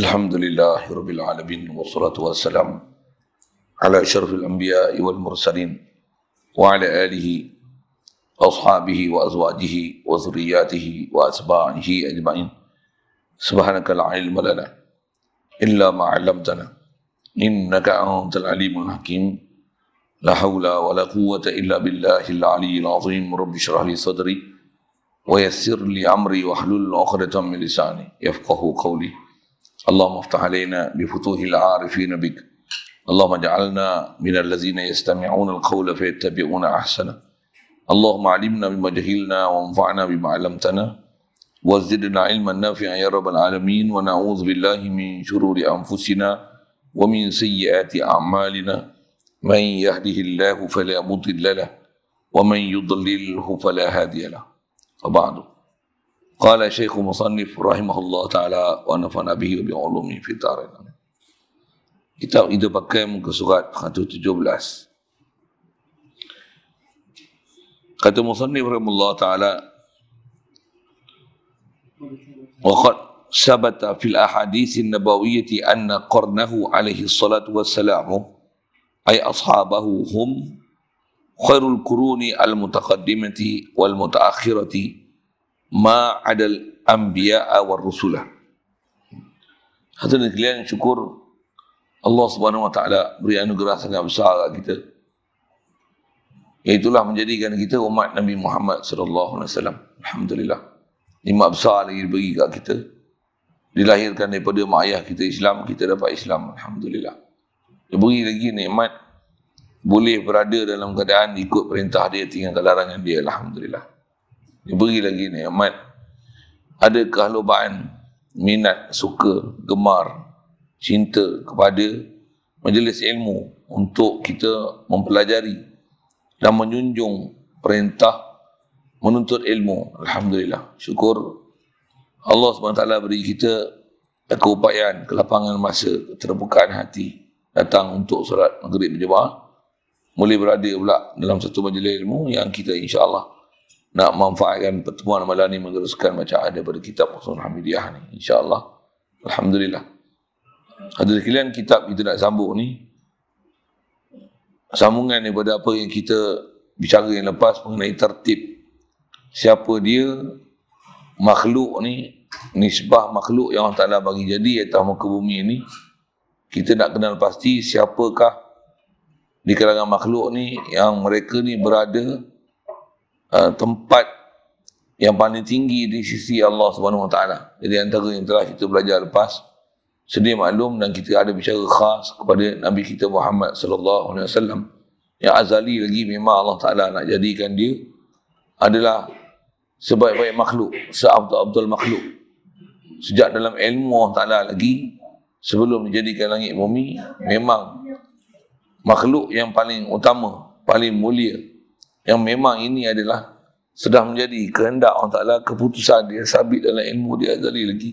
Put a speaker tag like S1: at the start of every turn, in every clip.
S1: الحمد لله رب العالمين والصلاة والسلام على أشرف الأنبياء والمرسلين وعلى آله أصحابه وأزواجه وذرياته وأتباعه أجمعين سبحانك لا علم لنا إلا ما علمتنا إنك أنت العليم الحكيم لا حول ولا قوة إلا بالله العلي العظيم رب اشرح لي صدري ويسر لي أمري واحلل عقدة من لساني يفقه قولي اللهم افتح علينا بفتوح العارفين بك اللهم اجعلنا من الذين يستمعون القول فيتبعون احسنه اللهم علمنا بما جهلنا وانفعنا بما علمتنا وزدنا علما نافعا يا رب العالمين ونعوذ بالله من شرور انفسنا ومن سيئات اعمالنا من يهده الله فلا مضل له ومن يضلله فلا هادي له وبعد قال شيخ مصنف رحمه الله تعالى ونفعنا به وبعلومه في الدارين من itu خطو تجوب لأس 117. مصنف رحمه الله تعالى وقد ثبت في الأحاديث النبوية أن قرنه عليه الصلاة والسلام أي أصحابه هم خير القرون المتقدمة والمتأخرة ma adal anbiya war rusula hadirin sekalian syukur Allah Subhanahu wa taala beri anugerah sangat besar kepada kita itulah menjadikan kita umat Nabi Muhammad sallallahu alaihi wasallam alhamdulillah nikmat besar lagi bagi kepada kita dilahirkan daripada mak ayah kita Islam kita dapat Islam alhamdulillah diberi lagi nikmat boleh berada dalam keadaan ikut perintah dia tinggalkan larangan dia alhamdulillah diberi lagi nikmat ada kehalubaan minat suka gemar cinta kepada majlis ilmu untuk kita mempelajari dan menjunjung perintah menuntut ilmu alhamdulillah syukur Allah SWT beri kita keupayaan, kelapangan masa, terbukaan hati datang untuk surat maghrib berjemaah boleh berada pula dalam satu majlis ilmu yang kita insya-Allah nak manfaatkan pertemuan malam ni meneruskan macam ada pada kitab Usul Hamidiyah ni insyaallah alhamdulillah ada sekalian kitab kita nak sambung ni sambungan daripada apa yang kita bicara yang lepas mengenai tertib siapa dia makhluk ni nisbah makhluk yang Allah Ta'ala bagi jadi atas muka bumi ni kita nak kenal pasti siapakah di kalangan makhluk ni yang mereka ni berada Uh, tempat yang paling tinggi di sisi Allah Subhanahu Wa Taala. Jadi antara yang telah kita belajar lepas sedia maklum dan kita ada bicara khas kepada Nabi kita Muhammad Sallallahu Alaihi Wasallam yang azali lagi memang Allah Taala nak jadikan dia adalah sebaik-baik makhluk, seabdul-abdul makhluk. Sejak dalam ilmu Allah Ta'ala lagi, sebelum dijadikan langit bumi, memang makhluk yang paling utama, paling mulia, yang memang ini adalah sedang menjadi kehendak Allah Ta'ala keputusan dia sabit dalam ilmu dia azali lagi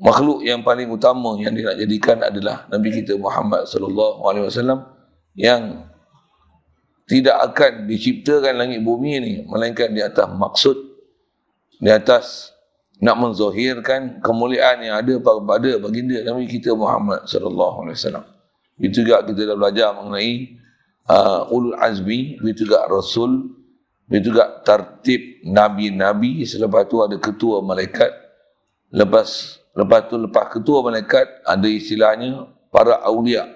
S1: makhluk yang paling utama yang dia nak jadikan adalah Nabi kita Muhammad Sallallahu Alaihi Wasallam yang tidak akan diciptakan langit bumi ini melainkan di atas maksud di atas nak menzahirkan kemuliaan yang ada pada baginda Nabi kita Muhammad Sallallahu Alaihi Wasallam itu juga kita dah belajar mengenai uh, ulul azmi begitu juga rasul begitu juga tertib nabi-nabi selepas tu ada ketua malaikat lepas lepas tu lepas ketua malaikat ada istilahnya para aulia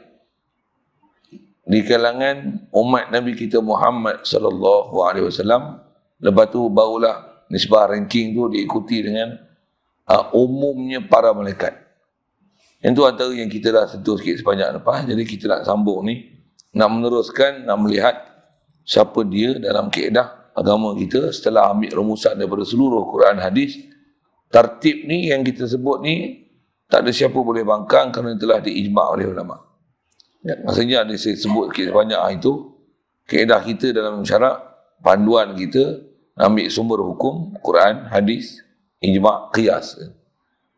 S1: di kalangan umat nabi kita Muhammad sallallahu alaihi wasallam lepas tu barulah nisbah ranking tu diikuti dengan uh, umumnya para malaikat itu antara yang kita dah sentuh sikit sepanjang lepas. Jadi kita nak sambung ni nak meneruskan, nak melihat siapa dia dalam keedah agama kita setelah ambil rumusan daripada seluruh Quran hadis tertib ni yang kita sebut ni tak ada siapa boleh bangkang kerana telah diijma' oleh ulama. Ya, maksudnya ada saya sebut sikit banyak hari ah itu keedah kita dalam syarak panduan kita ambil sumber hukum Quran, hadis, ijma' qiyas.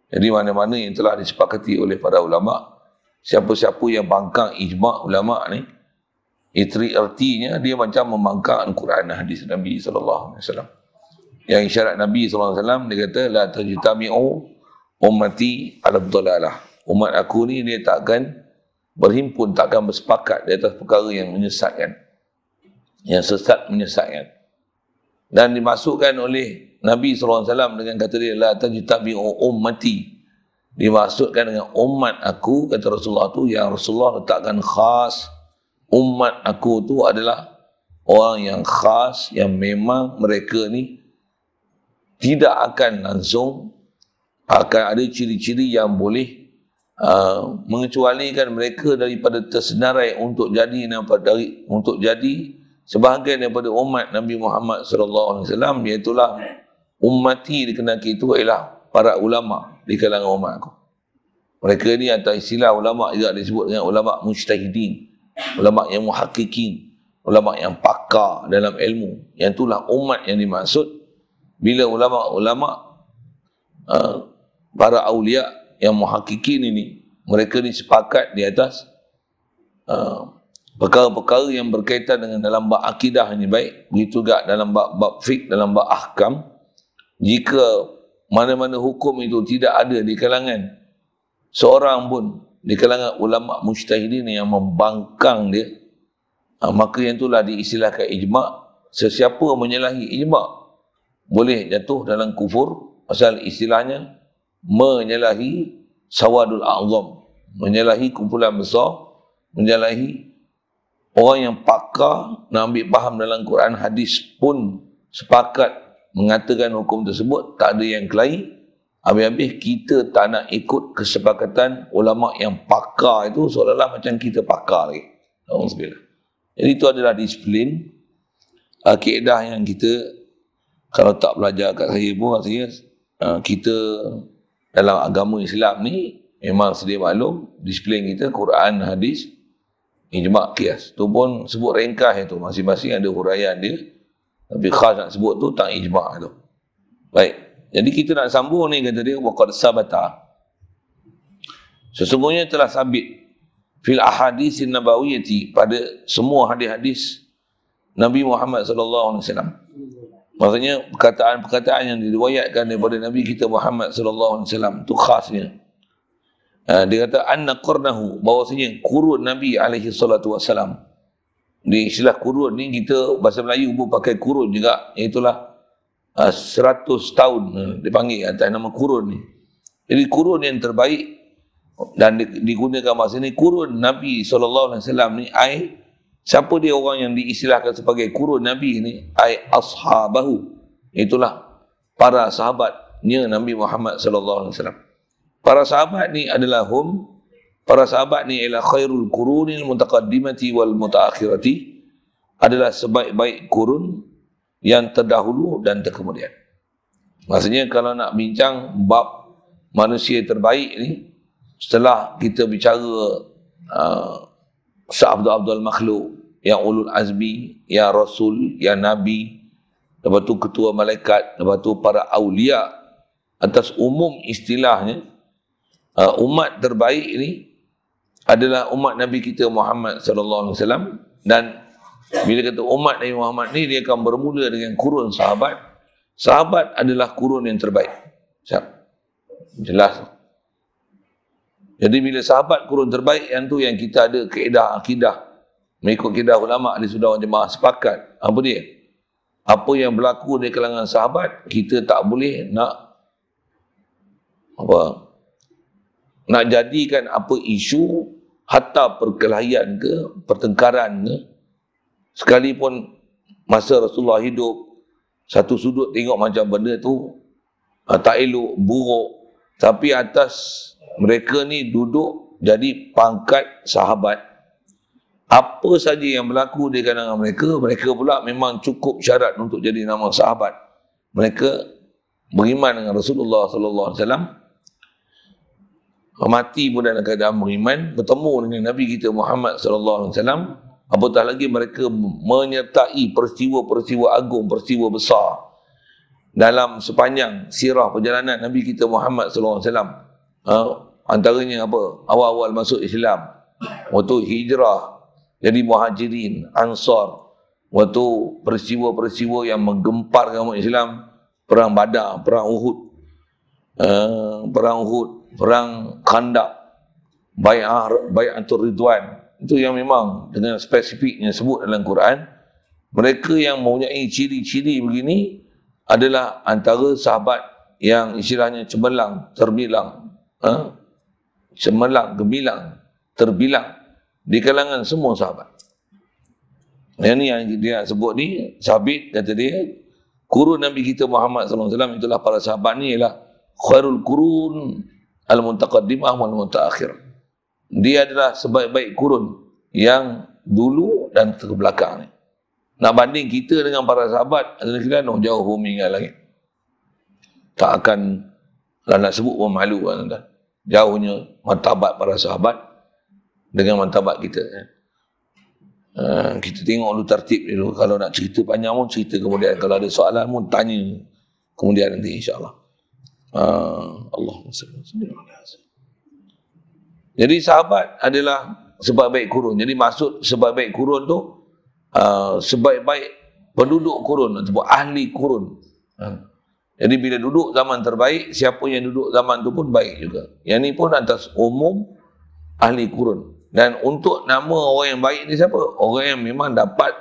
S1: Jadi mana-mana yang telah disepakati oleh para ulama, siapa-siapa yang bangkang ijma' ulama ni, Itri artinya dia macam memangkak Al-Quran hadis Nabi sallallahu alaihi wasallam. Yang isyarat Nabi sallallahu alaihi wasallam dia kata la tajtami'u ummati ala dhalalah. Umat aku ni dia takkan berhimpun, takkan bersepakat di atas perkara yang menyesatkan. Yang sesat menyesatkan. Dan dimasukkan oleh Nabi sallallahu alaihi wasallam dengan kata dia la tajtami'u ummati dimasukkan dengan umat aku kata Rasulullah tu yang Rasulullah letakkan khas umat aku tu adalah orang yang khas yang memang mereka ni tidak akan langsung akan ada ciri-ciri yang boleh uh, mengecualikan mereka daripada tersenarai untuk jadi dari untuk jadi sebahagian daripada umat Nabi Muhammad sallallahu alaihi wasallam iaitu ummati dikenali itu ialah para ulama di kalangan umat aku. Mereka ni antara istilah ulama juga disebut dengan ulama mujtahidin ulama yang muhakkikin ulama yang pakar dalam ilmu yang itulah umat yang dimaksud bila ulama-ulama ah, para aulia yang muhakkikin ini mereka ni sepakat di atas ah, perkara-perkara yang berkaitan dengan dalam bab akidah ini baik begitu juga dalam bab bab fik dalam bab ahkam jika mana-mana hukum itu tidak ada di kalangan seorang pun di kalangan ulama mujtahidin yang membangkang dia ha, maka yang itulah diistilahkan ijma sesiapa menyalahi ijma boleh jatuh dalam kufur pasal istilahnya menyalahi sawadul azam menyalahi kumpulan besar menyalahi orang yang pakar nak ambil faham dalam Quran hadis pun sepakat mengatakan hukum tersebut tak ada yang kelain. Habis-habis kita tak nak ikut kesepakatan ulama yang pakar itu seolah-olah macam kita pakar lagi. Oh. Jadi itu adalah disiplin. Uh, keedah yang kita kalau tak belajar kat saya pun rasanya uh, kita dalam agama Islam ni memang sedia maklum disiplin kita Quran, Hadis, Ijma' Qiyas. Itu pun sebut ringkas itu masing-masing ada huraian dia. Tapi khas nak sebut tu tentang Ijma' itu. Baik. Jadi kita nak sambung ni kata dia waqad sabata. Sesungguhnya telah sabit fil ahadis nabawiyati pada semua hadis-hadis Nabi Muhammad sallallahu alaihi wasallam. Maksudnya perkataan-perkataan yang diriwayatkan daripada Nabi kita Muhammad sallallahu alaihi wasallam tu khasnya. Ha, dia kata anna qurnahu bahwasanya kurun Nabi alaihi salatu wasallam. Di istilah kurun ni kita bahasa Melayu pun pakai kurun juga iaitu lah Ah, seratus tahun eh, dipanggil atas nama kurun ni. Jadi kurun yang terbaik dan digunakan masa ni kurun Nabi SAW ni ai siapa dia orang yang diistilahkan sebagai kurun Nabi ni ai ashabahu. Itulah para sahabatnya Nabi Muhammad SAW. Para sahabat ni adalah hum para sahabat ni ialah khairul kurunil mutaqaddimati wal mutaakhirati adalah sebaik-baik kurun yang terdahulu dan terkemudian. Maksudnya kalau nak bincang bab manusia terbaik ni setelah kita bicara uh, Sa'abdu Abdul Makhluk yang Ulul Azmi, yang Rasul, yang Nabi lepas tu Ketua Malaikat, lepas tu para Aulia atas umum istilahnya uh, umat terbaik ni adalah umat Nabi kita Muhammad sallallahu alaihi wasallam dan bila kata umat Nabi Muhammad ni, dia akan bermula dengan kurun sahabat. Sahabat adalah kurun yang terbaik. Siap? Jelas. Jadi bila sahabat kurun terbaik, yang tu yang kita ada keedah akidah. Mengikut keedah ulama' di sudah jemaah sepakat. Apa dia? Apa yang berlaku di kalangan sahabat, kita tak boleh nak apa nak jadikan apa isu hatta perkelahian ke, pertengkaran ke, sekalipun masa Rasulullah hidup satu sudut tengok macam benda tu ah, tak elok, buruk tapi atas mereka ni duduk jadi pangkat sahabat apa saja yang berlaku di kalangan mereka mereka pula memang cukup syarat untuk jadi nama sahabat mereka beriman dengan Rasulullah sallallahu alaihi wasallam mati pun dalam keadaan beriman bertemu dengan nabi kita Muhammad sallallahu alaihi wasallam Apatah lagi mereka menyertai peristiwa-peristiwa agung, peristiwa besar dalam sepanjang sirah perjalanan Nabi kita Muhammad SAW. Ha? Antaranya apa? Awal-awal masuk Islam. Waktu hijrah jadi muhajirin, ansar. Waktu peristiwa-peristiwa yang menggemparkan umat Islam. Perang Badar, Perang Uhud. Uh, perang Uhud, Perang Khandak. Bayat Antur Ridwan itu yang memang dengan spesifiknya sebut dalam Quran mereka yang mempunyai ciri-ciri begini adalah antara sahabat yang istilahnya cemerlang terbilang ha? cemerlang gemilang terbilang di kalangan semua sahabat yang ini yang dia nak sebut ni sabit kata dia Kuru Nabi kita Muhammad SAW itulah para sahabat ni ialah khairul kurun al-muntaqaddimah wal-muntaakhirah dia adalah sebaik-baik kurun yang dulu dan terbelakang ni. Nak banding kita dengan para sahabat, adalah kita oh, jauh bumi dengan langit. Tak akan lah nak sebut pun malu kan. Lah, Dah. Jauhnya martabat para sahabat dengan martabat kita. Eh. Uh, kita tengok dulu tertib dulu. Kalau nak cerita panjang pun cerita kemudian. Kalau ada soalan pun tanya kemudian nanti insyaAllah. Uh, Allah SWT. Jadi sahabat adalah sebaik-baik kurun. Jadi maksud sebaik-baik kurun tu uh, sebaik-baik penduduk kurun atau ahli kurun. Uh. Jadi bila duduk zaman terbaik, siapa yang duduk zaman tu pun baik juga. Yang ni pun atas umum ahli kurun. Dan untuk nama orang yang baik ni siapa? Orang yang memang dapat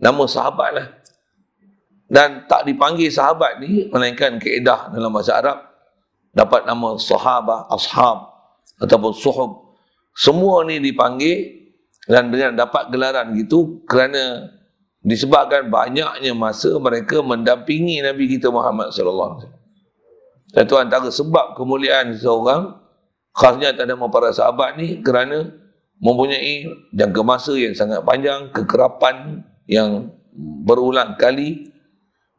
S1: nama sahabat lah. Dan tak dipanggil sahabat ni, melainkan keedah dalam bahasa Arab, dapat nama sahabah, ashab ataupun suhub semua ni dipanggil dan dengan dapat gelaran gitu kerana disebabkan banyaknya masa mereka mendampingi Nabi kita Muhammad sallallahu alaihi wasallam. Itu antara sebab kemuliaan seseorang khasnya tanda para sahabat ni kerana mempunyai jangka masa yang sangat panjang, kekerapan yang berulang kali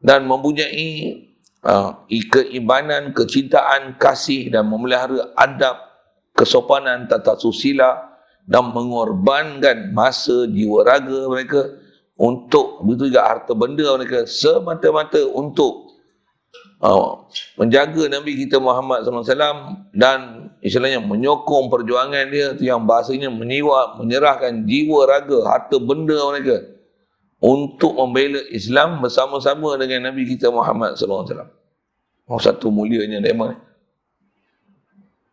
S1: dan mempunyai uh, keimanan, kecintaan, kasih dan memelihara adab kesopanan tata susila dan mengorbankan masa jiwa raga mereka untuk begitu juga harta benda mereka semata-mata untuk uh, menjaga Nabi kita Muhammad SAW dan istilahnya menyokong perjuangan dia itu yang bahasanya meniwa menyerahkan jiwa raga harta benda mereka untuk membela Islam bersama-sama dengan Nabi kita Muhammad SAW oh, satu mulianya memang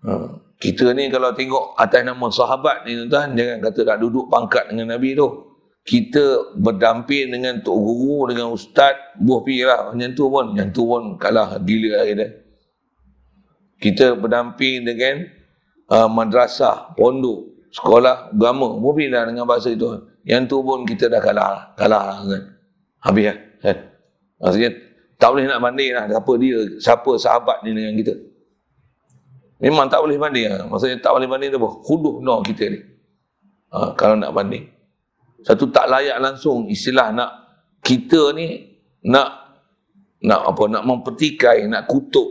S1: hmm. Kita ni kalau tengok atas nama sahabat ni tuan-tuan, jangan kata tak duduk pangkat dengan Nabi tu. Kita berdamping dengan Tok Guru, dengan Ustaz, buah pi lah, yang tu pun. Yang tu pun kalah gila lah kita. Kita berdampir dengan uh, madrasah, pondok, sekolah, agama, buah pi lah dengan bahasa itu. Yang tu pun kita dah kalah lah. Kalah lah kan. Habis lah. Kan? Maksudnya, tak boleh nak banding lah siapa dia, siapa sahabat ni dengan kita. Memang tak boleh banding. Ha. Maksudnya tak boleh banding apa? Huduh no kita ni. Ha, kalau nak banding. Satu tak layak langsung istilah nak kita ni nak nak apa nak mempertikai, nak kutuk,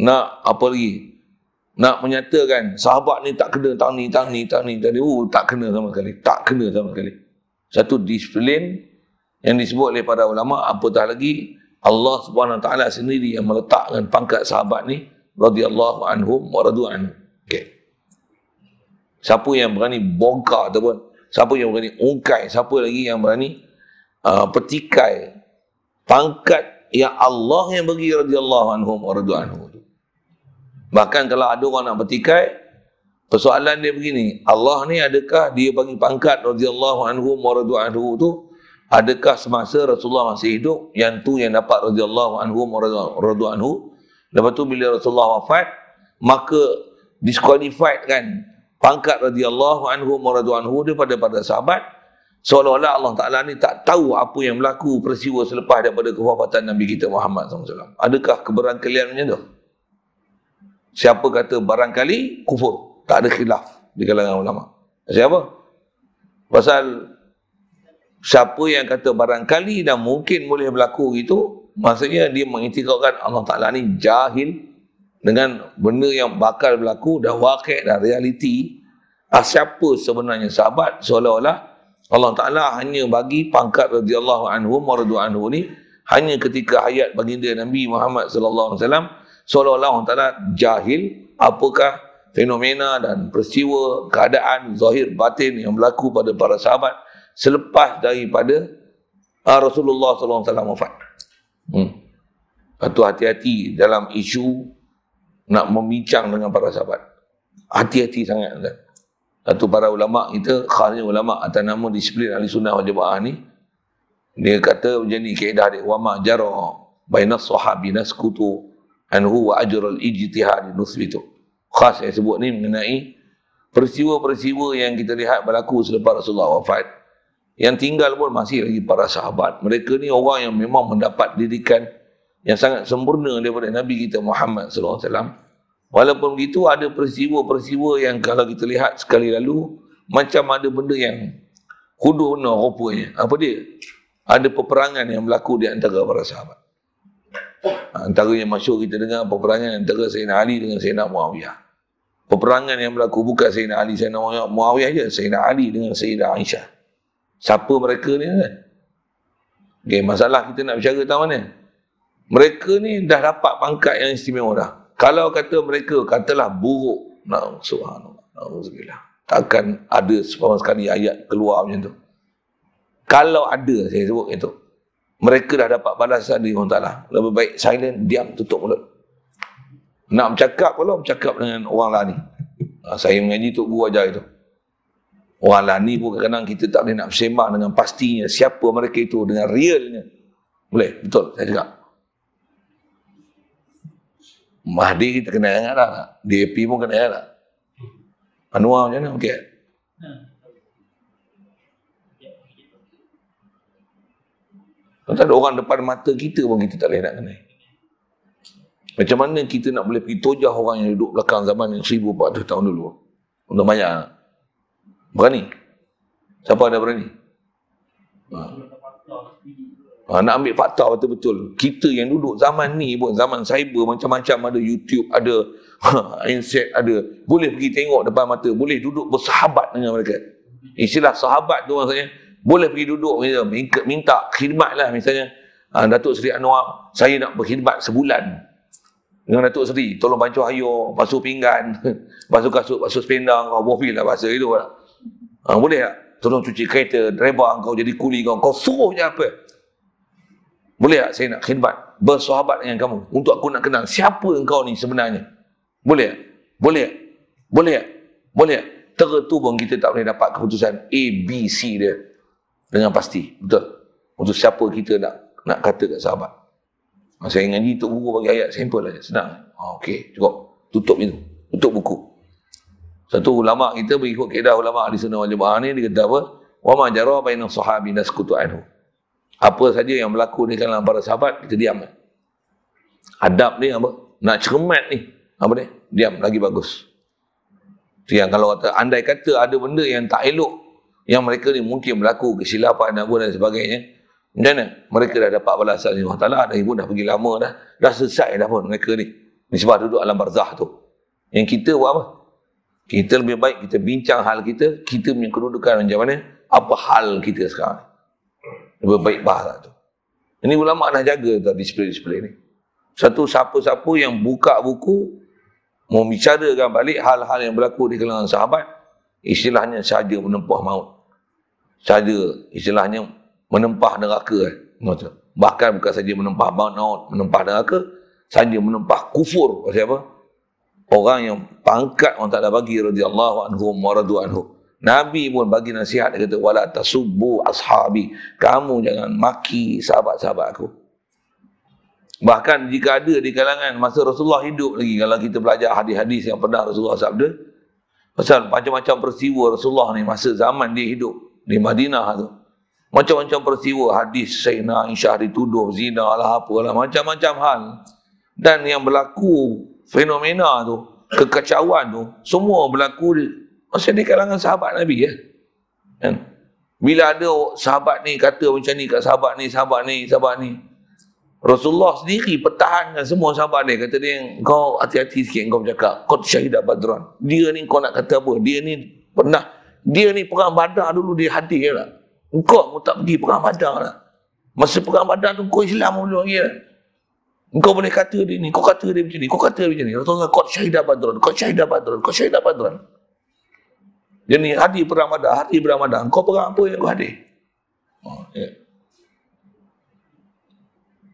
S1: nak apa lagi? Nak menyatakan sahabat ni tak kena tang ni, tang ni, tang ni, tang ni. Oh, tak kena sama sekali. Tak kena sama sekali. Satu disiplin yang disebut oleh para ulama apatah lagi Allah Subhanahu taala sendiri yang meletakkan pangkat sahabat ni radhiyallahu anhum wa radu anhu. Okay. Siapa yang berani bongkar ataupun siapa yang berani ungkai, siapa lagi yang berani uh, petikai pangkat yang Allah yang bagi radhiyallahu anhum wa radu anhu. Bahkan kalau ada orang nak petikai, persoalan dia begini, Allah ni adakah dia bagi pangkat radhiyallahu anhum wa radu anhu tu? Adakah semasa Rasulullah masih hidup yang tu yang dapat radhiyallahu anhum wa radu Radu anhu? Lepas tu bila Rasulullah wafat, maka disqualified kan pangkat radhiyallahu anhu wa radhiyallahu anhu daripada para sahabat. Seolah-olah Allah Ta'ala ni tak tahu apa yang berlaku peristiwa selepas daripada kewafatan Nabi kita Muhammad SAW. Adakah keberangkalian macam tu? Siapa kata barangkali kufur. Tak ada khilaf di kalangan ulama. Siapa? Pasal siapa yang kata barangkali dan mungkin boleh berlaku itu? Maksudnya dia mengiktirafkan Allah Ta'ala ni jahil dengan benda yang bakal berlaku dah wakil dah realiti ah, siapa sebenarnya sahabat seolah-olah Allah Ta'ala hanya bagi pangkat radiyallahu anhu maradu anhu ni hanya ketika hayat baginda Nabi Muhammad SAW seolah-olah Allah Ta'ala jahil apakah fenomena dan peristiwa keadaan zahir batin yang berlaku pada para sahabat selepas daripada ah, Rasulullah SAW alaihi wasallam Hmm. Atau hati-hati dalam isu nak membincang dengan para sahabat. Hati-hati sangat. Kan? Atau para ulama kita, khasnya ulama atas nama disiplin ahli sunnah wal jemaah ni, dia kata macam ni, keedah dia, wama jarah bainas sahabi naskutu anhu wa ajral ijtihad nusbitu. Khas yang sebut ni mengenai peristiwa-peristiwa yang kita lihat berlaku selepas Rasulullah wafat yang tinggal pun masih lagi para sahabat. Mereka ni orang yang memang mendapat didikan yang sangat sempurna daripada Nabi kita Muhammad sallallahu alaihi wasallam. Walaupun begitu ada peristiwa-peristiwa yang kalau kita lihat sekali lalu macam ada benda yang kuduna rupanya. Apa dia? Ada peperangan yang berlaku di antara para sahabat. Ha, antara yang masuk kita dengar peperangan antara Sayyidina Ali dengan Sayyidina Muawiyah. Peperangan yang berlaku bukan Sayyidina Ali, Sayyidina Muawiyah saja. Sayyidina Ali dengan Sayyidina Aisyah. Siapa mereka ni kan? Okay, masalah kita nak bicara tentang mana? Mereka ni dah dapat pangkat yang istimewa dah. Kalau kata mereka, katalah buruk. Nah, subhanallah. Takkan ada sepama sekali ayat keluar macam tu. Kalau ada, saya sebut itu. Mereka dah dapat balasan dari Allah Ta'ala. Lebih baik silent, diam, tutup mulut. Nak bercakap pun bercakap dengan orang lain. Saya mengaji tu, gua ajar itu. Orang ni pun kadang-kadang kita tak boleh nak bersemak dengan pastinya siapa mereka itu dengan realnya. Boleh? Betul? Saya cakap. Mahdi kita kena ingat lah. DAP pun kena ingat lah. Anwar macam mana? Okey. Hmm. Tak ada orang depan mata kita pun kita tak boleh nak kenal. Macam mana kita nak boleh pergi tojah orang yang duduk belakang zaman yang 1400 tahun dulu? Untuk banyak. Berani? Siapa anda berani? Ha. Ha, nak ambil fakta betul-betul. Kita yang duduk zaman ni pun, zaman cyber macam-macam ada YouTube, ada ha, handset, ha, ada. Boleh pergi tengok depan mata. Boleh duduk bersahabat dengan mereka. Istilah sahabat tu maksudnya. Boleh pergi duduk, minta, minta khidmat lah misalnya. Ha, Datuk Seri Anwar, saya nak berkhidmat sebulan dengan Datuk Seri, tolong bancuh hayur, basuh pinggan, basuh kasut, basuh sependang, kau bofil lah bahasa itu lah. Ha, boleh tak? Tolong cuci kereta, rebah kau jadi kuli kau. Kau suruh je apa? Boleh tak saya nak khidmat? Bersohabat dengan kamu. Untuk aku nak kenal siapa engkau ni sebenarnya. Boleh tak? Boleh tak? Boleh tak? Boleh tak? Tertubung kita tak boleh dapat keputusan A, B, C dia. Dengan pasti. Betul? Untuk siapa kita nak nak kata kat sahabat. Ah, saya ingat ni untuk guru bagi ayat. Simple saja. Senang. Oh, Okey. Cukup. Tutup itu. Tutup buku. Satu ulama kita mengikut kaedah ulama di sana wal jamaah ni dia kata apa? Wa ma jara baina sahabi nasqutu anhu. Apa saja yang berlaku ni kalangan para sahabat kita diam. Adab ni apa? Nak cermat ni. Apa ni? Diam lagi bagus. Tu yang kalau kata andai kata ada benda yang tak elok yang mereka ni mungkin berlaku kesilapan apa dan sebagainya. Macam mana? Mereka dah dapat balasan Allah Ta'ala dan ibu dah pergi lama dah. Dah selesai dah pun mereka ni. Ini sebab duduk alam barzah tu. Yang kita buat apa? Kita lebih baik kita bincang hal kita, kita punya kedudukan macam mana, apa hal kita sekarang. Lebih baik bahasa tu. Ini ulama nak jaga tu disiplin display ni. Satu siapa-siapa yang buka buku, mau membicarakan balik hal-hal yang berlaku di kalangan sahabat, istilahnya saja menempah maut. Saja istilahnya menempah neraka. Eh. Bahkan bukan saja menempah maut, menempah neraka, saja menempah kufur. Pasal apa? orang yang pangkat orang tak ada bagi radhiyallahu anhum wa radu anhu. Nabi pun bagi nasihat dia kata wala tasubbu ashabi. Kamu jangan maki sahabat-sahabat aku. Bahkan jika ada di kalangan masa Rasulullah hidup lagi kalau kita belajar hadis-hadis yang pernah Rasulullah sabda pasal macam-macam peristiwa Rasulullah ni masa zaman dia hidup di Madinah tu. Macam-macam peristiwa hadis Sayyidina Aisyah dituduh zina lah apalah macam-macam hal dan yang berlaku fenomena tu, kekacauan tu, semua berlaku di, masih di kalangan sahabat Nabi ya. Kan? Bila ada sahabat ni kata macam ni kat sahabat ni, sahabat ni, sahabat ni. Rasulullah sendiri pertahankan semua sahabat dia. Kata dia, kau hati-hati sikit kau cakap Kau syahidat badran. Dia ni kau nak kata apa? Dia ni pernah, dia ni perang badar dulu dia hadir lah. Ya kau, kau tak pergi perang badar lah. Masa perang badar tu kau Islam dulu lagi lah. Engkau boleh kata dia ni, kau kata dia macam ni, kau kata dia macam ni. Rasulullah kau syahidah badran, kau syahidah badran, kau syahidah badran. Dia ni hadir perang madah, hadir perang madah. Kau perang apa yang kau hadir? Oh, ya.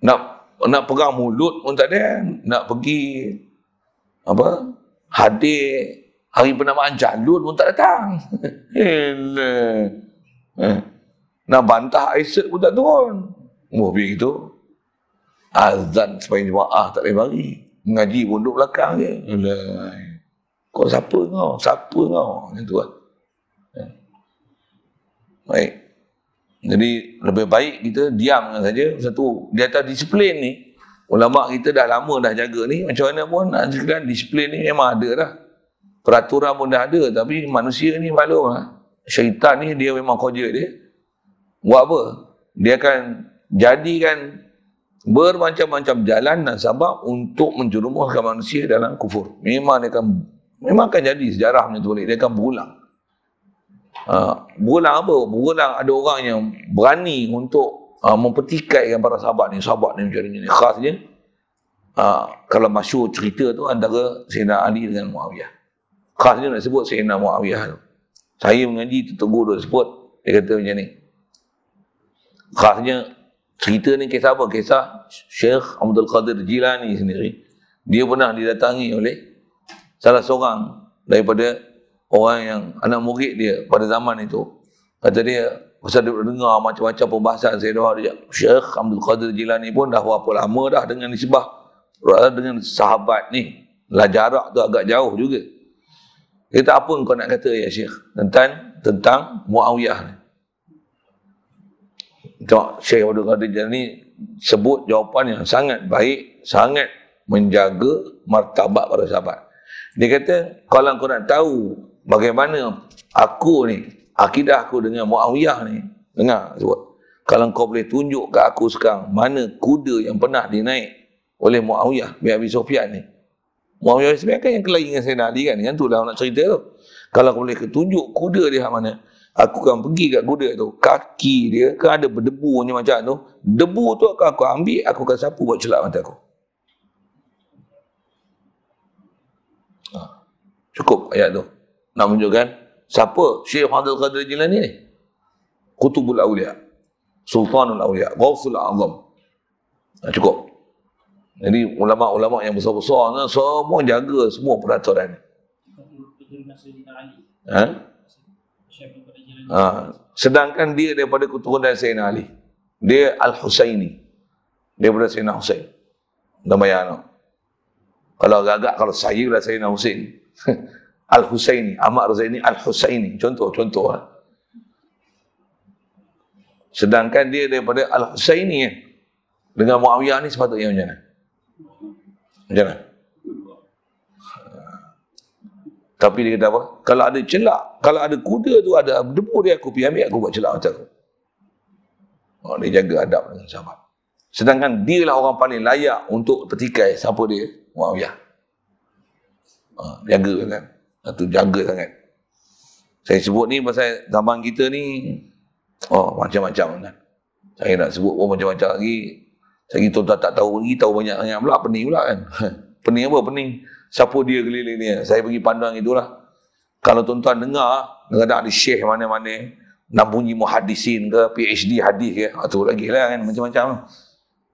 S1: Nak nak pegang mulut pun tak ada. Nak pergi apa? Hadir hari penamaan jalur pun tak datang. Eh. nak bantah Aisyah pun tak turun. Mau begitu azan sepanjang jemaah tak boleh mari. Mengaji pun duduk belakang je. Alah. Kau siapa kau? Siapa kau? Macam tu kan? Ya. Baik. Jadi lebih baik kita diam saja. Satu, di atas disiplin ni. Ulama kita dah lama dah jaga ni. Macam mana pun nak disiplin ni memang ada dah. Peraturan pun dah ada. Tapi manusia ni maklum lah. Syaitan ni dia memang koja dia. Buat apa? Dia akan jadikan bermacam-macam jalan dan sebab untuk menjerumuskan manusia dalam kufur. Memang dia akan memang akan jadi sejarah ni boleh dia akan berulang. Ha, berulang apa? Berulang ada orang yang berani untuk ha, mempertikaikan para sahabat ni, sahabat ni macam ni, khasnya ha, kalau masyur cerita tu antara Sayyidina Ali dengan Muawiyah khasnya nak sebut Sayyidina Muawiyah tu saya mengaji tu dia sebut dia kata macam ni khasnya Cerita ni kisah apa? Kisah Syekh Abdul Qadir Jilani sendiri. Dia pernah didatangi oleh salah seorang daripada orang yang anak murid dia pada zaman itu. Kata dia, pasal dia dengar macam-macam pembahasan saya doa dia. Syekh Abdul Qadir Jilani pun dah berapa lama dah dengan nisbah. Dengan sahabat ni. Lah jarak tu agak jauh juga. Kita apa kau nak kata ya Syekh? Tentang, tentang Muawiyah ni. Tak, Syekh Abdul Qadir Jani sebut jawapan yang sangat baik, sangat menjaga martabat para sahabat. Dia kata, kalau kau nak tahu bagaimana aku ni, akidah aku dengan Muawiyah ni, dengar sebut. Kalau kau boleh tunjuk ke aku sekarang mana kuda yang pernah dinaik oleh Muawiyah bin Abi Sufyan ni. Muawiyah sebenarnya kan yang kelahi dengan Sayyidina Ali kan, yang tu lah nak cerita tu. Kalau kau boleh tunjuk kuda dia mana, aku akan pergi kat kuda tu kaki dia kan ada berdebu ni macam tu debu tu akan aku ambil aku akan sapu buat celak mata aku ha. cukup ayat tu nak menunjukkan siapa Syekh Fadil Qadir Jilani ni Qutubul Awliya Sultanul Awliya Ghawful Azam ha, cukup jadi ulama-ulama yang besar-besar semua jaga semua peraturan ni ha? Ha. Sedangkan dia daripada keturunan Sayyidina Ali. Dia Al-Husaini. Dia daripada Sayyidina Husain. Nama yang anak. Kalau gagak, kalau saya lah Sayyidina Husain. Al-Husaini. Ahmad Ruzaini Al-Husaini. Contoh, contoh lah. Sedangkan dia daripada Al-Husaini. Eh. Dengan Muawiyah ni sepatutnya macam mana? Macam mana? Tapi dia kata apa? Kalau ada celak, kalau ada kuda tu ada debu dia aku pergi ambil, aku buat celak macam tu. Oh, dia jaga adab dengan sahabat. Sedangkan dia lah orang paling layak untuk petikai siapa dia, Muawiyah. Ha, jaga kan? Itu jaga sangat. Saya sebut ni pasal zaman kita ni, oh macam-macam kan? Saya nak sebut pun macam-macam lagi. Saya kira tak tahu lagi, tahu banyak sangat pula, pening pula kan? pening apa? Pening. Siapa dia keliling dia? Saya pergi pandang itulah. Kalau tuan-tuan dengar, kadang ada syekh mana-mana, nak bunyi muhadisin ke, PhD hadis ke, atau ah, lagi lah kan, macam-macam.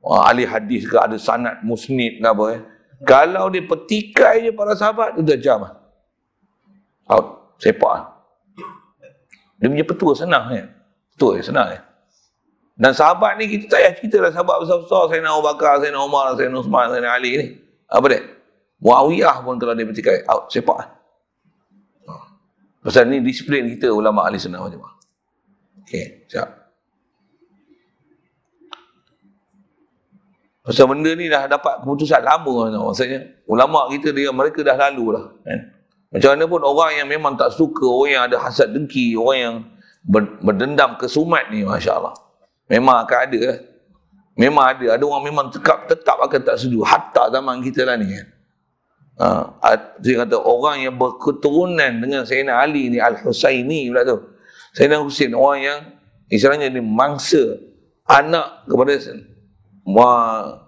S1: Wah, ahli hadis ke, ada sanat musnid ke apa. Eh. Kalau dia petikai je para sahabat, dia dah jam. Out, ah. ah, sepak. Dia punya petua senang ya. Eh. Petua eh, senang ya. Eh. Dan sahabat ni kita tak payah cerita lah sahabat besar-besar. Saya nak Abu Bakar, saya nak Umar, saya nak Usman, saya nak Ali ni. Apa dia? Muawiyah pun kalau dia bertikai, out, sepak. Ah? Ha. Pasal ni disiplin kita ulama ahli sunnah macam Okey, siap. Pasal benda ni dah dapat keputusan lama kan? Maksudnya, ulama kita dia mereka dah lalu lah. Kan? Macam mana pun orang yang memang tak suka, orang yang ada hasad dengki, orang yang berdendam ke sumat ni, Masya Allah. Memang akan ada. Eh? Memang ada. Ada orang memang tetap, tetap akan tak setuju. Hatta zaman kita lah ni. Kan? Ha, dia kata orang yang berketurunan dengan Sayyidina Ali ni Al-Husaini pula tu. Sayyidina Husain orang yang istilahnya ni mangsa anak kepada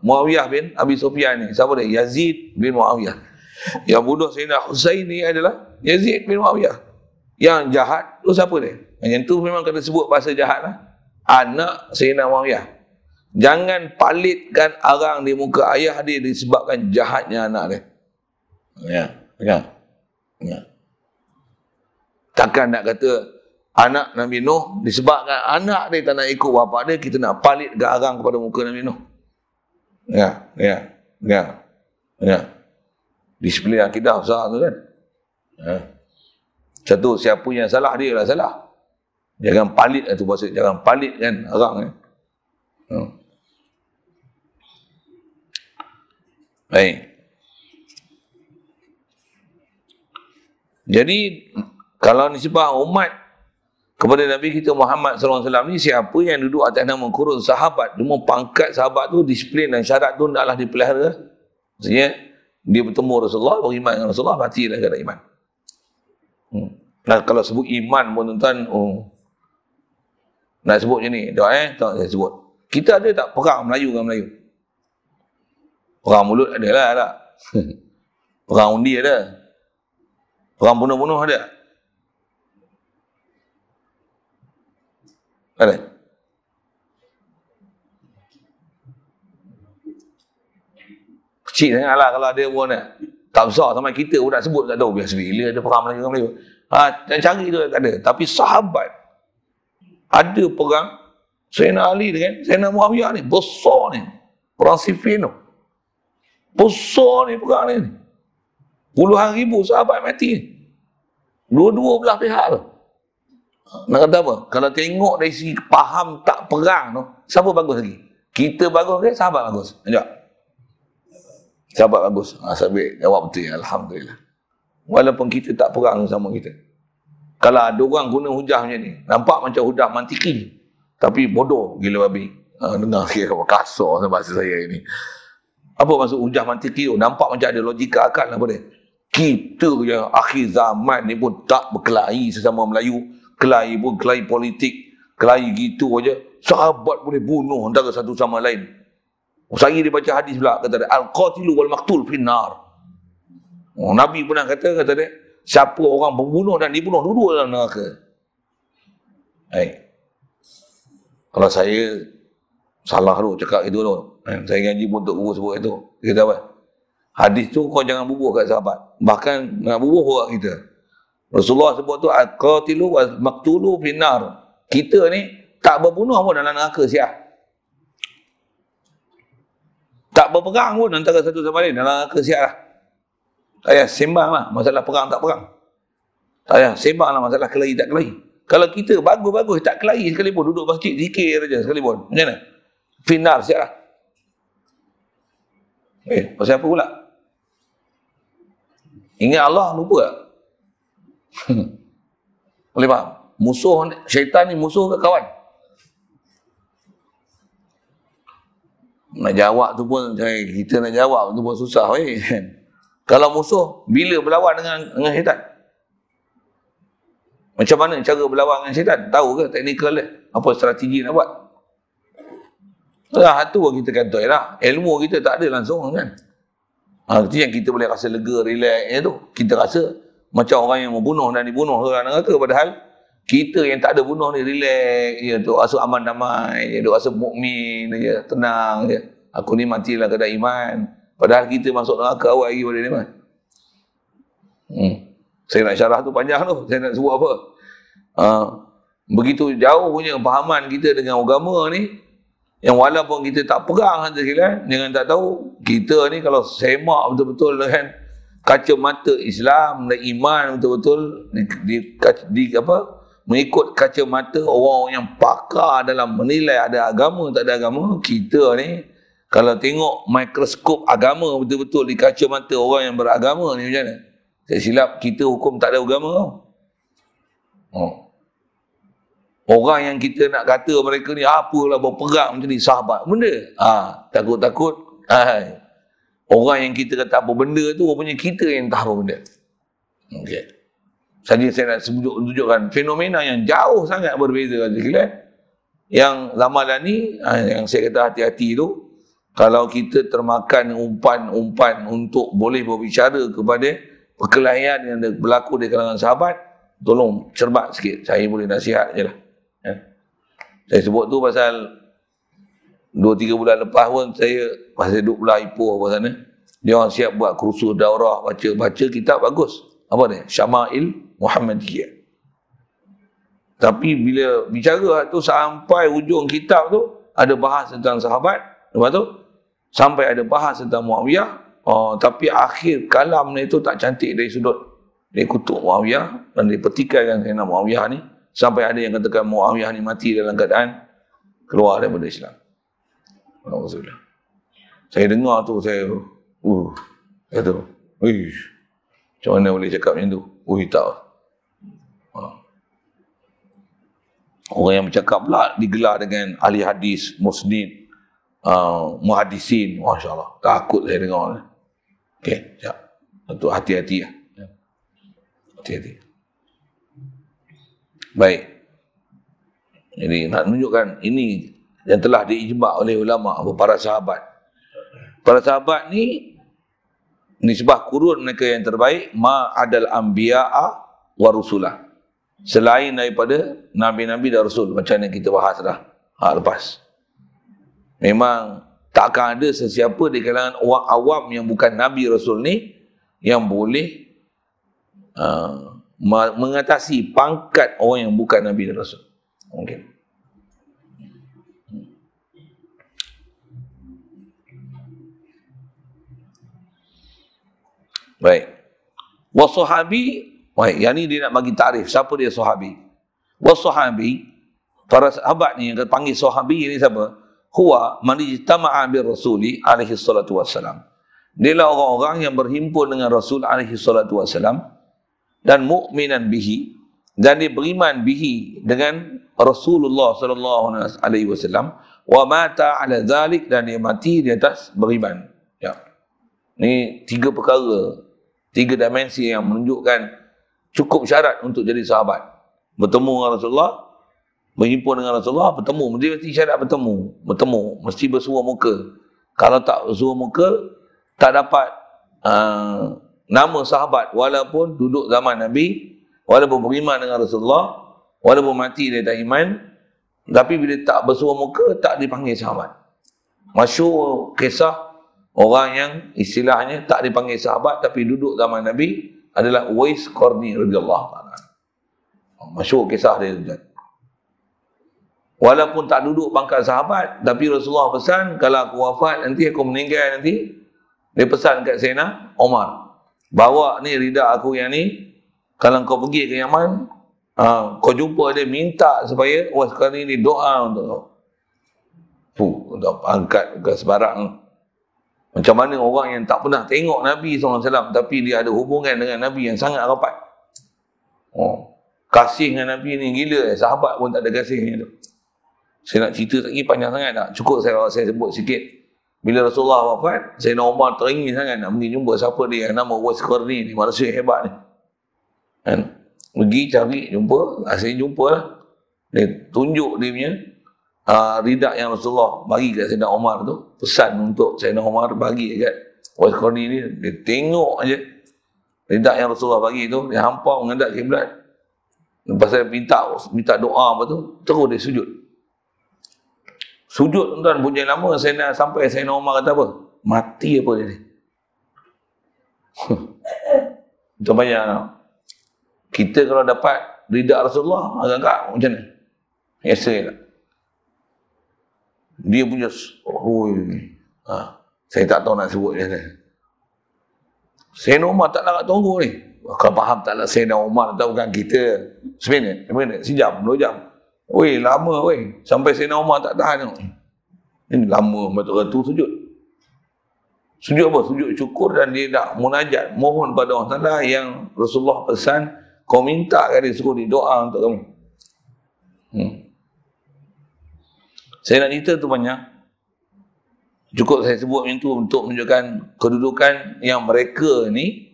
S1: Muawiyah bin Abi Sufyan ni. Siapa dia? Yazid bin Muawiyah. Yang bunuh Sayyidina Husain ni adalah Yazid bin Muawiyah. Yang jahat tu siapa dia? Yang tu memang kena sebut bahasa jahat lah. Anak Sayyidina Muawiyah. Jangan palitkan arang di muka ayah dia disebabkan jahatnya anak dia. Ya, ya, Ya. Takkan nak kata anak Nabi Nuh disebabkan anak dia tak nak ikut bapa dia, kita nak palit garang kepada muka Nabi Nuh. Ya, ya, ya, ya. Disiplin akidah besar tu kan. Ya. Satu, siapa yang salah dia lah salah. Jangan palit itu lah bahasa, jangan palit kan arang ni. Kan? Ya. Hmm. Baik. Jadi kalau nisbah umat kepada Nabi kita Muhammad SAW ni siapa yang duduk atas nama kurun sahabat semua pangkat sahabat tu disiplin dan syarat tu taklah dipelihara maksudnya dia bertemu Rasulullah beriman dengan Rasulullah matilah kata iman hmm. nah, kalau sebut iman pun tuan-tuan oh. nak sebut je ni tak eh tak saya sebut kita ada tak perang Melayu dengan Melayu perang mulut adalah tak perang undi ada Orang bunuh-bunuh dia. Ada? Kecil sangat lah kalau ada pun nak. Tak besar sama kita pun nak sebut tak tahu. Biasa bila ada perang Melayu. Melayu. Ha, dan cari tu tak ada. Tapi sahabat ada perang Sayyidina Ali dengan Sayyidina Muawiyah ni. Besar ni. Perang Sifin tu. Besar ni perang ni. Puluhan ribu sahabat mati. Dua-dua belah pihak tu. Nak kata apa? Kalau tengok dari sisi faham tak perang tu, siapa bagus lagi? Kita bagus ke? Sahabat bagus. Tengok. Sahabat bagus. Ah, sahabat jawab betul. Alhamdulillah. Walaupun kita tak perang sama kita. Kalau ada orang guna hujah macam ni, nampak macam hujah mantiki. Tapi bodoh gila babi. Ha, dengar sikit apa kasar sebab saya ini. Apa maksud hujah mantiki tu? Nampak macam ada logika akal lah boleh kita yang akhir zaman ni pun tak berkelahi sesama Melayu kelahi pun kelahi politik kelahi gitu aja sahabat boleh bunuh antara satu sama lain oh, saya dia baca hadis pula kata dia al-qatilu wal maqtul finnar oh, Nabi pernah kata kata dia siapa orang pembunuh dan dibunuh dua-dua dalam neraka hai eh. kalau saya salah tu cakap itu tu eh, saya janji pun untuk guru sebut itu kita apa Hadis tu kau jangan bubuh kat sahabat. Bahkan nak bubuh orang kita. Rasulullah sebut tu qatilu wa maqtulu binar. Kita ni tak berbunuh pun dalam neraka siap. Tak berperang pun antara satu sama lain dalam neraka siap lah. Tak payah sembang lah masalah perang tak perang. Tak payah sembang lah masalah kelahi tak kelahi. Kalau kita bagus-bagus tak kelahi sekalipun duduk masjid zikir aja sekalipun. Macam mana? Finar siap lah. Eh, pasal apa pula? Ingat Allah lupa tak? Boleh faham? Musuh syaitan ni musuh ke kawan? Nak jawab tu pun eh, kita nak jawab tu pun susah weh. Kalau musuh bila berlawan dengan dengan syaitan? Macam mana cara berlawan dengan syaitan? Tahu ke teknikal apa strategi nak buat? Lah tu kita kata lah. Ilmu kita tak ada langsung kan. Ha, itu yang kita boleh rasa lega, relax tu. Kita rasa macam orang yang membunuh dan dibunuh tu orang tu Padahal kita yang tak ada bunuh ni relax ya, tu. Rasa aman damai, ya, tu. rasa mukmin, ya, tenang. Ya. Aku ni matilah kadar iman. Padahal kita masuk neraka awal lagi pada iman. Hmm. Saya nak syarah tu panjang tu. Saya nak sebut apa. Ha, begitu jauh punya pahaman kita dengan agama ni, yang walaupun kita tak pegang hantar silat kan, dengan tak tahu kita ni kalau semak betul-betul kan kaca mata Islam dan iman betul-betul di, di, di apa mengikut kaca mata orang yang pakar dalam menilai ada agama tak ada agama kita ni kalau tengok mikroskop agama betul-betul di kaca mata orang yang beragama ni macam mana saya silap kita hukum tak ada agama tau oh. Orang yang kita nak kata mereka ni apalah berperang macam ni sahabat benda. Ha, takut-takut. Ha. Orang yang kita kata apa benda tu rupanya kita yang tahu apa benda. Okey. Saja saya nak sebut tunjukkan fenomena yang jauh sangat berbeza kan Yang lama ramalan ni ha, yang saya kata hati-hati tu kalau kita termakan umpan-umpan untuk boleh berbicara kepada perkelahian yang berlaku di kalangan sahabat, tolong cermat sikit. Saya boleh nasihat je lah. Saya sebut tu pasal 2-3 bulan lepas pun saya masa duduk pula Ipoh apa sana. Dia orang siap buat kursus daurah, baca-baca kitab bagus. Apa ni? Syama'il Muhammadiyah. Tapi bila bicara tu sampai hujung kitab tu ada bahas tentang sahabat. Lepas tu sampai ada bahas tentang Muawiyah. Oh tapi akhir kalam ni tu tak cantik dari sudut. Dia kutuk Muawiyah dan dia petikaikan kena Muawiyah ni sampai ada yang katakan Muawiyah ni mati dalam keadaan keluar daripada Islam. Alhamdulillah. Saya dengar tu saya uh kata, "Uish. Macam mana boleh cakap macam tu? Uh, tak. Ha. Orang yang bercakap pula digelar dengan ahli hadis, musnid, uh, ha, muhadisin. Masya Allah. Takut saya dengar. Okey, sekejap. Untuk hati-hati lah. Ya. Hati-hati. Ya. Baik. Ini nak tunjukkan ini yang telah diijmak oleh ulama atau para sahabat. Para sahabat ni nisbah kurun mereka yang terbaik ma adal anbiya'a wa rusulah. Selain daripada nabi-nabi dan rasul macam yang kita bahas dah ha, lepas. Memang tak akan ada sesiapa di kalangan orang awam yang bukan nabi rasul ni yang boleh uh, mengatasi pangkat orang yang bukan Nabi dan Rasul. Okay. Baik. Wa sahabi, baik, yang ni dia nak bagi tarif siapa dia sahabi. Wa sahabi, para sahabat ni yang kita panggil sahabi ni siapa? Huwa man ijtama'a bi rasuli alaihi salatu wassalam. Dia lah orang-orang yang berhimpun dengan Rasul alaihi salatu wassalam dan mukminan bihi dan dia beriman bihi dengan Rasulullah sallallahu alaihi wasallam wa mata ala zalik dan dia mati di atas beriman. Ya. ni tiga perkara, tiga dimensi yang menunjukkan cukup syarat untuk jadi sahabat. Bertemu dengan Rasulullah, berhimpun dengan Rasulullah, bertemu. Mesti, mesti syarat bertemu. Bertemu. Mesti bersuah muka. Kalau tak bersuah muka, tak dapat uh, nama sahabat walaupun duduk zaman Nabi, walaupun beriman dengan Rasulullah, walaupun mati dia tak iman, tapi bila tak bersuara muka, tak dipanggil sahabat. Masyur kisah orang yang istilahnya tak dipanggil sahabat tapi duduk zaman Nabi adalah Uwais Qarni Rasulullah. taala. Masyur kisah dia tu. Walaupun tak duduk pangkat sahabat, tapi Rasulullah pesan, kalau aku wafat nanti, aku meninggal nanti, dia pesan kat Sena, Omar, bawa ni ridak aku yang ni kalau kau pergi ke Yaman uh, ha, kau jumpa dia minta supaya wah sekarang ni, doa untuk kau Fuh, untuk angkat ke sebarang macam mana orang yang tak pernah tengok Nabi SAW tapi dia ada hubungan dengan Nabi yang sangat rapat oh. kasih dengan Nabi ni gila eh. sahabat pun tak ada kasih saya nak cerita tadi panjang sangat tak cukup saya, saya sebut sikit bila Rasulullah wafat, Sayyidina Umar teringin sangat nak pergi jumpa siapa dia yang nama Uwais Qarni ni, manusia yang hebat ni. Kan? Pergi cari, jumpa, asyik ah, jumpa lah. Dia tunjuk dia punya uh, ridak yang Rasulullah bagi kat Sayyidina Umar tu. Pesan untuk Sayyidina Umar bagi kat Uwais Qarni ni. Dia tengok aje ridak yang Rasulullah bagi tu, dia hampa menghadap kiblat. Lepas saya minta, minta doa apa tu, terus dia sujud. Sujud tuan bujang lama saya nak sampai saya nak Umar kata apa? Mati apa dia ni? Tuan bayang tau. Kita kalau dapat ridha Rasulullah, agak-agak macam ni. Biasa je lah. tak? Dia punya, Oh, ha, saya tak tahu nak sebut macam mana. Sayyidina Umar tak nak tunggu ni. Kau faham tak nak Sayyidina Umar, tak bukan kita. Seminit, seminit, sejam, dua jam. Weh, lama weh. Sampai Sayyidina Umar tak tahan tengok. Ini lama macam tu sujud. Sujud apa? Sujud syukur dan dia nak munajat. Mohon pada Allah Ta'ala yang Rasulullah pesan. Kau minta kan dia suruh dia doa untuk kamu. Hmm. Saya nak cerita tu banyak. Cukup saya sebut itu untuk menunjukkan kedudukan yang mereka ni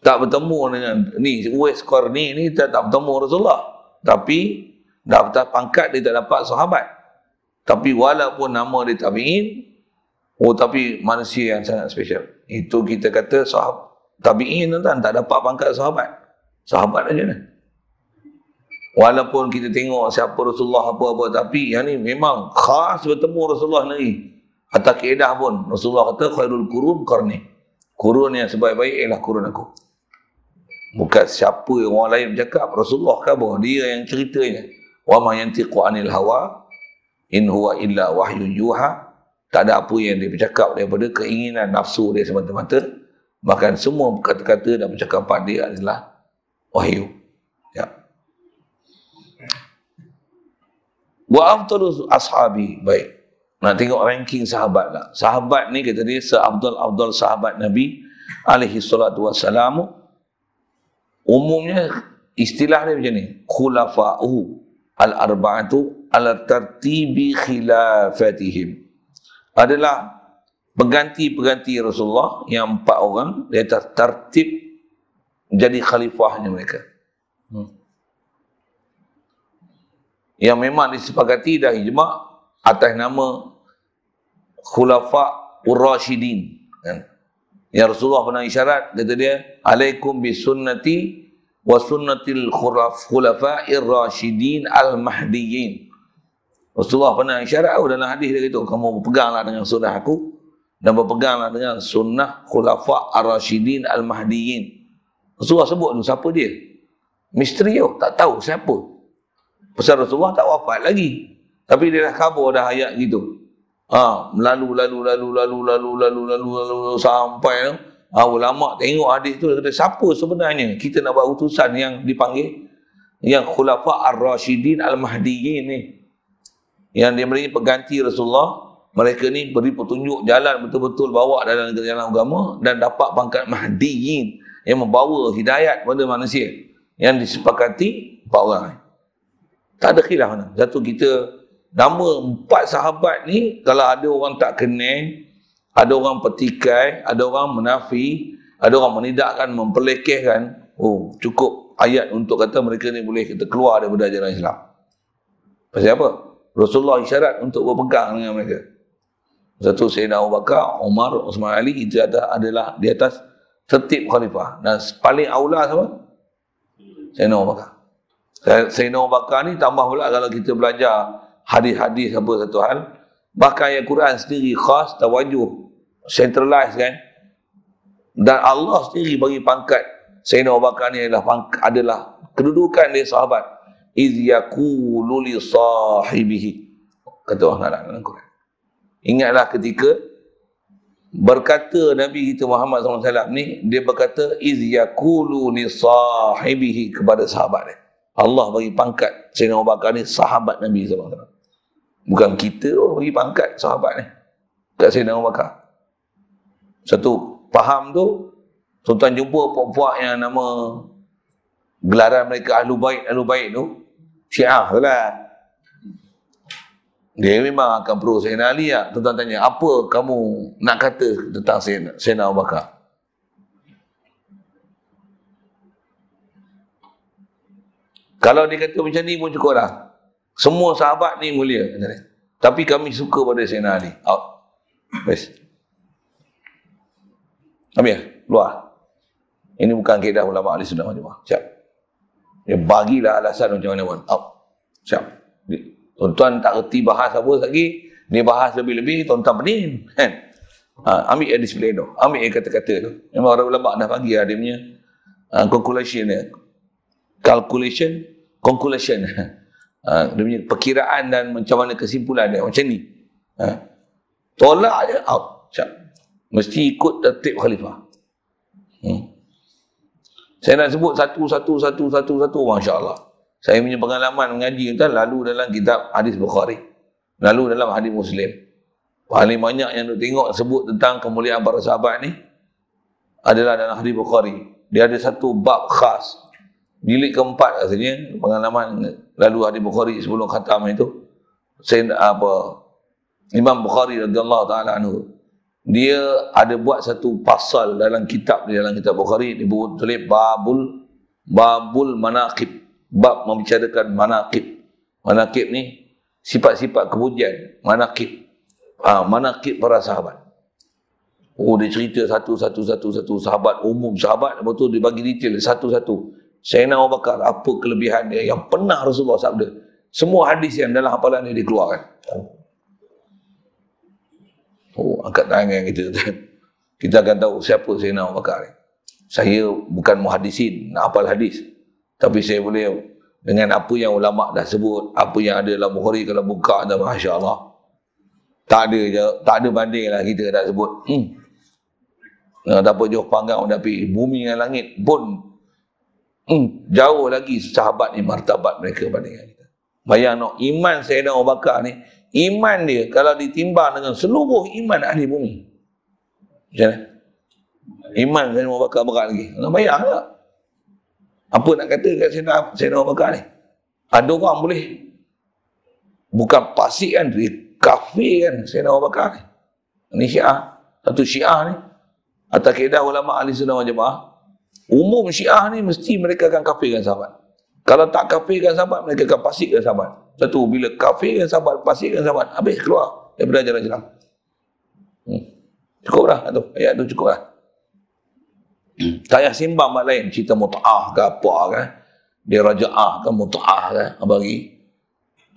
S1: tak bertemu dengan ni West Corny ni tak, tak bertemu Rasulullah tapi dapat pangkat dia tak dapat sahabat. Tapi walaupun nama dia tabi'in, oh tapi manusia yang sangat special. Itu kita kata sahabat. Tabi'in tuan tak dapat pangkat sahabat. Sahabat aja lah. Walaupun kita tengok siapa Rasulullah apa-apa tapi yang ni memang khas bertemu Rasulullah lagi. Atas keedah pun Rasulullah kata khairul kurun karni. Kurun yang sebaik-baik ialah kurun aku. Bukan siapa yang orang lain cakap Rasulullah kan apa? Dia yang ceritanya wa ma yantiqu anil hawa in huwa illa wahyu yuha tak ada apa yang dia bercakap daripada keinginan nafsu dia semata-mata bahkan semua kata-kata dan percakapan dia adalah wahyu ya wa afdalu ashabi baik nak tengok ranking sahabat lah. Sahabat ni kata dia seabdul-abdul sahabat Nabi alaihi salatu wassalamu. Umumnya istilah dia macam ni. Khulafa'u al-arba'atu ala tartibi khilafatihim adalah pengganti-pengganti Rasulullah yang empat orang dia ter- tertib jadi khalifahnya mereka hmm. yang memang disepakati dan ijma' atas nama khulafa' ur-rashidin kan? yang Rasulullah pernah isyarat kata dia alaikum bisunnati sunnati wa sunnatil khulafa'ir rasyidin al-mahdiyyin. Rasulullah pernah isyarat aku oh, dalam hadis dia gitu. kamu berpeganglah dengan sunnah aku dan berpeganglah dengan sunnah khulafa' ar-rasyidin al-mahdiyyin. Rasulullah sebut tu, siapa dia? Misteri yo, tak tahu siapa. Pasal Rasulullah tak wafat lagi. Tapi dia dah kabur dah ayat gitu. Ha, lalu, lalu, lalu, lalu, lalu, lalu, lalu, lalu, sampai. lalu, Ha, ulama tengok adik tu kata siapa sebenarnya kita nak buat utusan yang dipanggil yang khulafa ar-rasyidin al-mahdiyin ni yang dia beri pengganti Rasulullah mereka ni beri petunjuk jalan betul-betul bawa dalam jalan agama dan dapat pangkat mahdiyin yang membawa hidayat kepada manusia yang disepakati empat orang tak ada khilaf mana satu kita nama empat sahabat ni kalau ada orang tak kenal ada orang petikai, ada orang menafi, ada orang menidakkan, memperlekehkan, oh cukup ayat untuk kata mereka ni boleh kita keluar daripada ajaran Islam. Pasal apa? Rasulullah isyarat untuk berpegang dengan mereka. Satu Sayyidina Abu Bakar, Umar, Osman Ali itu adalah di atas setiap khalifah. Dan paling aula siapa? Sayyidina Abu Bakar. Sayyidina Abu Bakar ni tambah pula kalau kita belajar hadis-hadis apa satu hal, Bahkan ayat Quran sendiri khas tawajuh centralized kan. Dan Allah sendiri bagi pangkat Sayyidina Abu Bakar ni adalah pangkat, adalah kedudukan dia sahabat. Iz yaqulu li sahibihi. Kata Allah dalam quran Ingatlah ketika berkata Nabi kita Muhammad SAW ni, dia berkata, Iz yakulu ni sahibihi kepada sahabat dia. Allah bagi pangkat Sayyidina Abu Bakar ni sahabat Nabi SAW. Bukan kita oh, bagi pangkat sahabat ni. Kat Sayyidina Abu Bakar. Satu faham tu, Sultan jumpa puak-puak yang nama gelaran mereka Ahlu Baik, Ahlu Baik tu, Syiah tu lah. Dia memang akan perlu Sayyidina Ali lah. Tuan tanya, apa kamu nak kata tentang Sayyidina Abu Bakar? Kalau dia kata macam ni pun cukup lah. Semua sahabat ni mulia. Tapi kami suka pada Sayyidina Ali. Out. Best. Amir, luar. Ini bukan kaedah ulama' Ali Sunnah Majumah. Siap. Dia ya, bagilah alasan macam mana pun. Out. Siap. Tuan-tuan tak reti bahas apa lagi. Dia bahas lebih-lebih, tuan-tuan pening. Kan? Ha, ambil yang disiplin tu. Ambil yang kata-kata tu. Memang orang ulama' dah bagi lah dia punya. Ha, calculation dia. Calculation, conclusion. Ha, dia punya perkiraan dan macam mana kesimpulan dia macam ni ha? tolak je out Cak. mesti ikut tertib khalifah hmm. saya nak sebut satu satu satu satu satu Masya Allah saya punya pengalaman mengaji kan lalu dalam kitab hadis Bukhari lalu dalam hadis Muslim paling banyak yang dia tengok sebut tentang kemuliaan para sahabat ni adalah dalam hadis Bukhari dia ada satu bab khas Jilid keempat katanya pengalaman lalu hadis Bukhari sebelum khatam itu sen apa Imam Bukhari radhiyallahu taala anhu dia ada buat satu pasal dalam kitab di dalam kitab Bukhari ni tulis babul babul manaqib bab membicarakan manaqib manaqib ni sifat-sifat kepujian manaqib ha, manaqib para sahabat oh dia cerita satu satu satu satu sahabat umum sahabat lepas tu dia bagi detail satu-satu saya nak Bakar apa kelebihan dia yang pernah Rasulullah sabda. Semua hadis yang dalam hafalan dia dikeluarkan. Oh, angkat tangan kita. Kita akan tahu siapa saya nak Bakar. Saya bukan muhadisin, nak hafal hadis. Tapi saya boleh dengan apa yang ulama dah sebut, apa yang ada dalam Bukhari kalau buka dan masya-Allah. Tak ada je, tak ada bandinglah kita dah sebut. Hmm. Nah, tak jauh panggang tapi bumi dan langit pun Hmm, jauh lagi sahabat ni martabat mereka bandingkan kita. Bayang nak iman saya Abu Bakar ni, iman dia kalau ditimbang dengan seluruh iman ahli bumi. Macam mana? Iman Sayyidina Abu Bakar berat lagi. Nak bayang tak? Apa nak kata kat Sayyidina, Sayyidina Abu Bakar ni? Ada orang boleh bukan pasik kan, dia kafir kan Sayyidina Abu Bakar ni. Ini syiah. Satu syiah ni. Ata'kidah ulama' ahli sunnah Umum syiah ni mesti mereka akan kafirkan sahabat. Kalau tak kafirkan sahabat, mereka akan pasirkan sahabat. Satu, bila kafirkan sahabat, pasirkan sahabat, habis keluar daripada ajaran Islam. Hmm. Cukup lah, tu. ayat tu cukup lah. tak payah simbang mak lain, cerita mut'ah ke apa kan. Dia raja'ah ke mut'ah kan, apa lagi.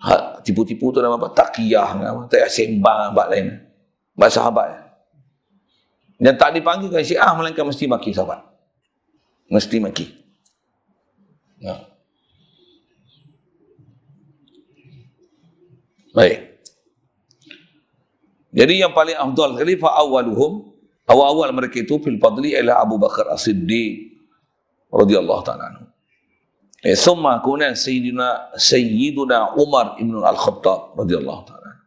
S1: Ha, tipu-tipu tu nama apa? Takiyah. Nama. Tak payah sembang abad lain. Bahasa sahabat. Yang tak dipanggilkan syiah, melainkan mesti maki sahabat mesti maki. Nah. Baik. Jadi yang paling afdal khalifah awaluhum awal-awal mereka itu fil fadli ialah Abu Bakar As-Siddiq radhiyallahu taala anhu. Eh summa kuna sayyidina sayyiduna Umar ibn al-Khattab radhiyallahu taala.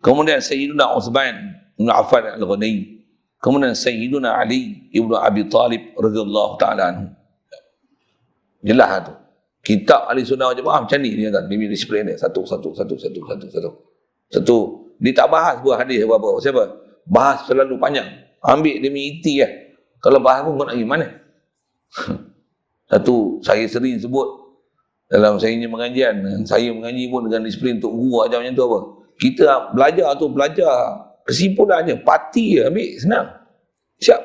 S1: Kemudian sayyiduna Utsman bin Affan al-Ghani Kemudian Sayyiduna Ali Ibn Abi Talib radhiyallahu ta'ala anhu. Jelas itu. Lah Kitab Ali Sunnah wal Jamaah macam ni dia kan. Dia disiplin dia. Satu, satu, satu, satu, satu, satu. Satu. Dia tak bahas buah hadis apa-apa. Siapa? Bahas selalu panjang. Ambil demi iti ya. Kalau bahas pun kau nak pergi mana? satu, saya sering sebut dalam saya ini mengajian. Saya mengaji pun dengan disiplin untuk guru ajar macam tu apa. Kita belajar tu, belajar kesimpulannya parti je ambil senang siap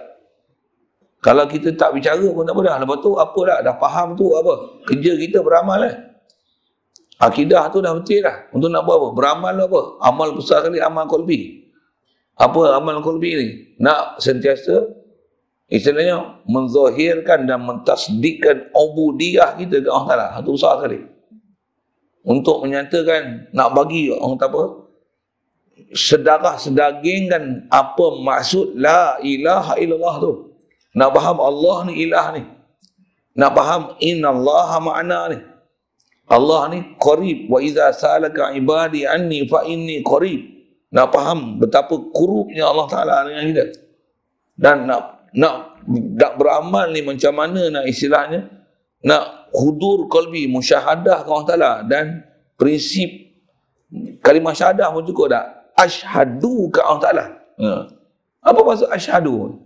S1: kalau kita tak bicara pun tak apa dah lepas tu apa dah dah faham tu apa kerja kita beramal lah eh? akidah tu dah betul lah. untuk nak buat apa beramal lah apa amal besar kali amal kolbi apa amal kolbi ni nak sentiasa istilahnya menzahirkan dan mentasdikkan ubudiah kita ke Allah lah, itu besar sekali untuk menyatakan nak bagi orang tak apa sedarah sedaging kan apa maksud la ilaha illallah tu nak faham Allah ni ilah ni nak faham innallaha makna ni Allah ni qarib wa iza salaka ibadi anni fa inni qarib nak faham betapa kurupnya Allah Taala dengan kita dan nak nak nak beramal ni macam mana nak istilahnya nak hudur kalbi musyahadah Allah Taala dan prinsip kalimah syahadah pun cukup tak ashadu ke Allah Ta'ala. Ya. Apa maksud ashadu?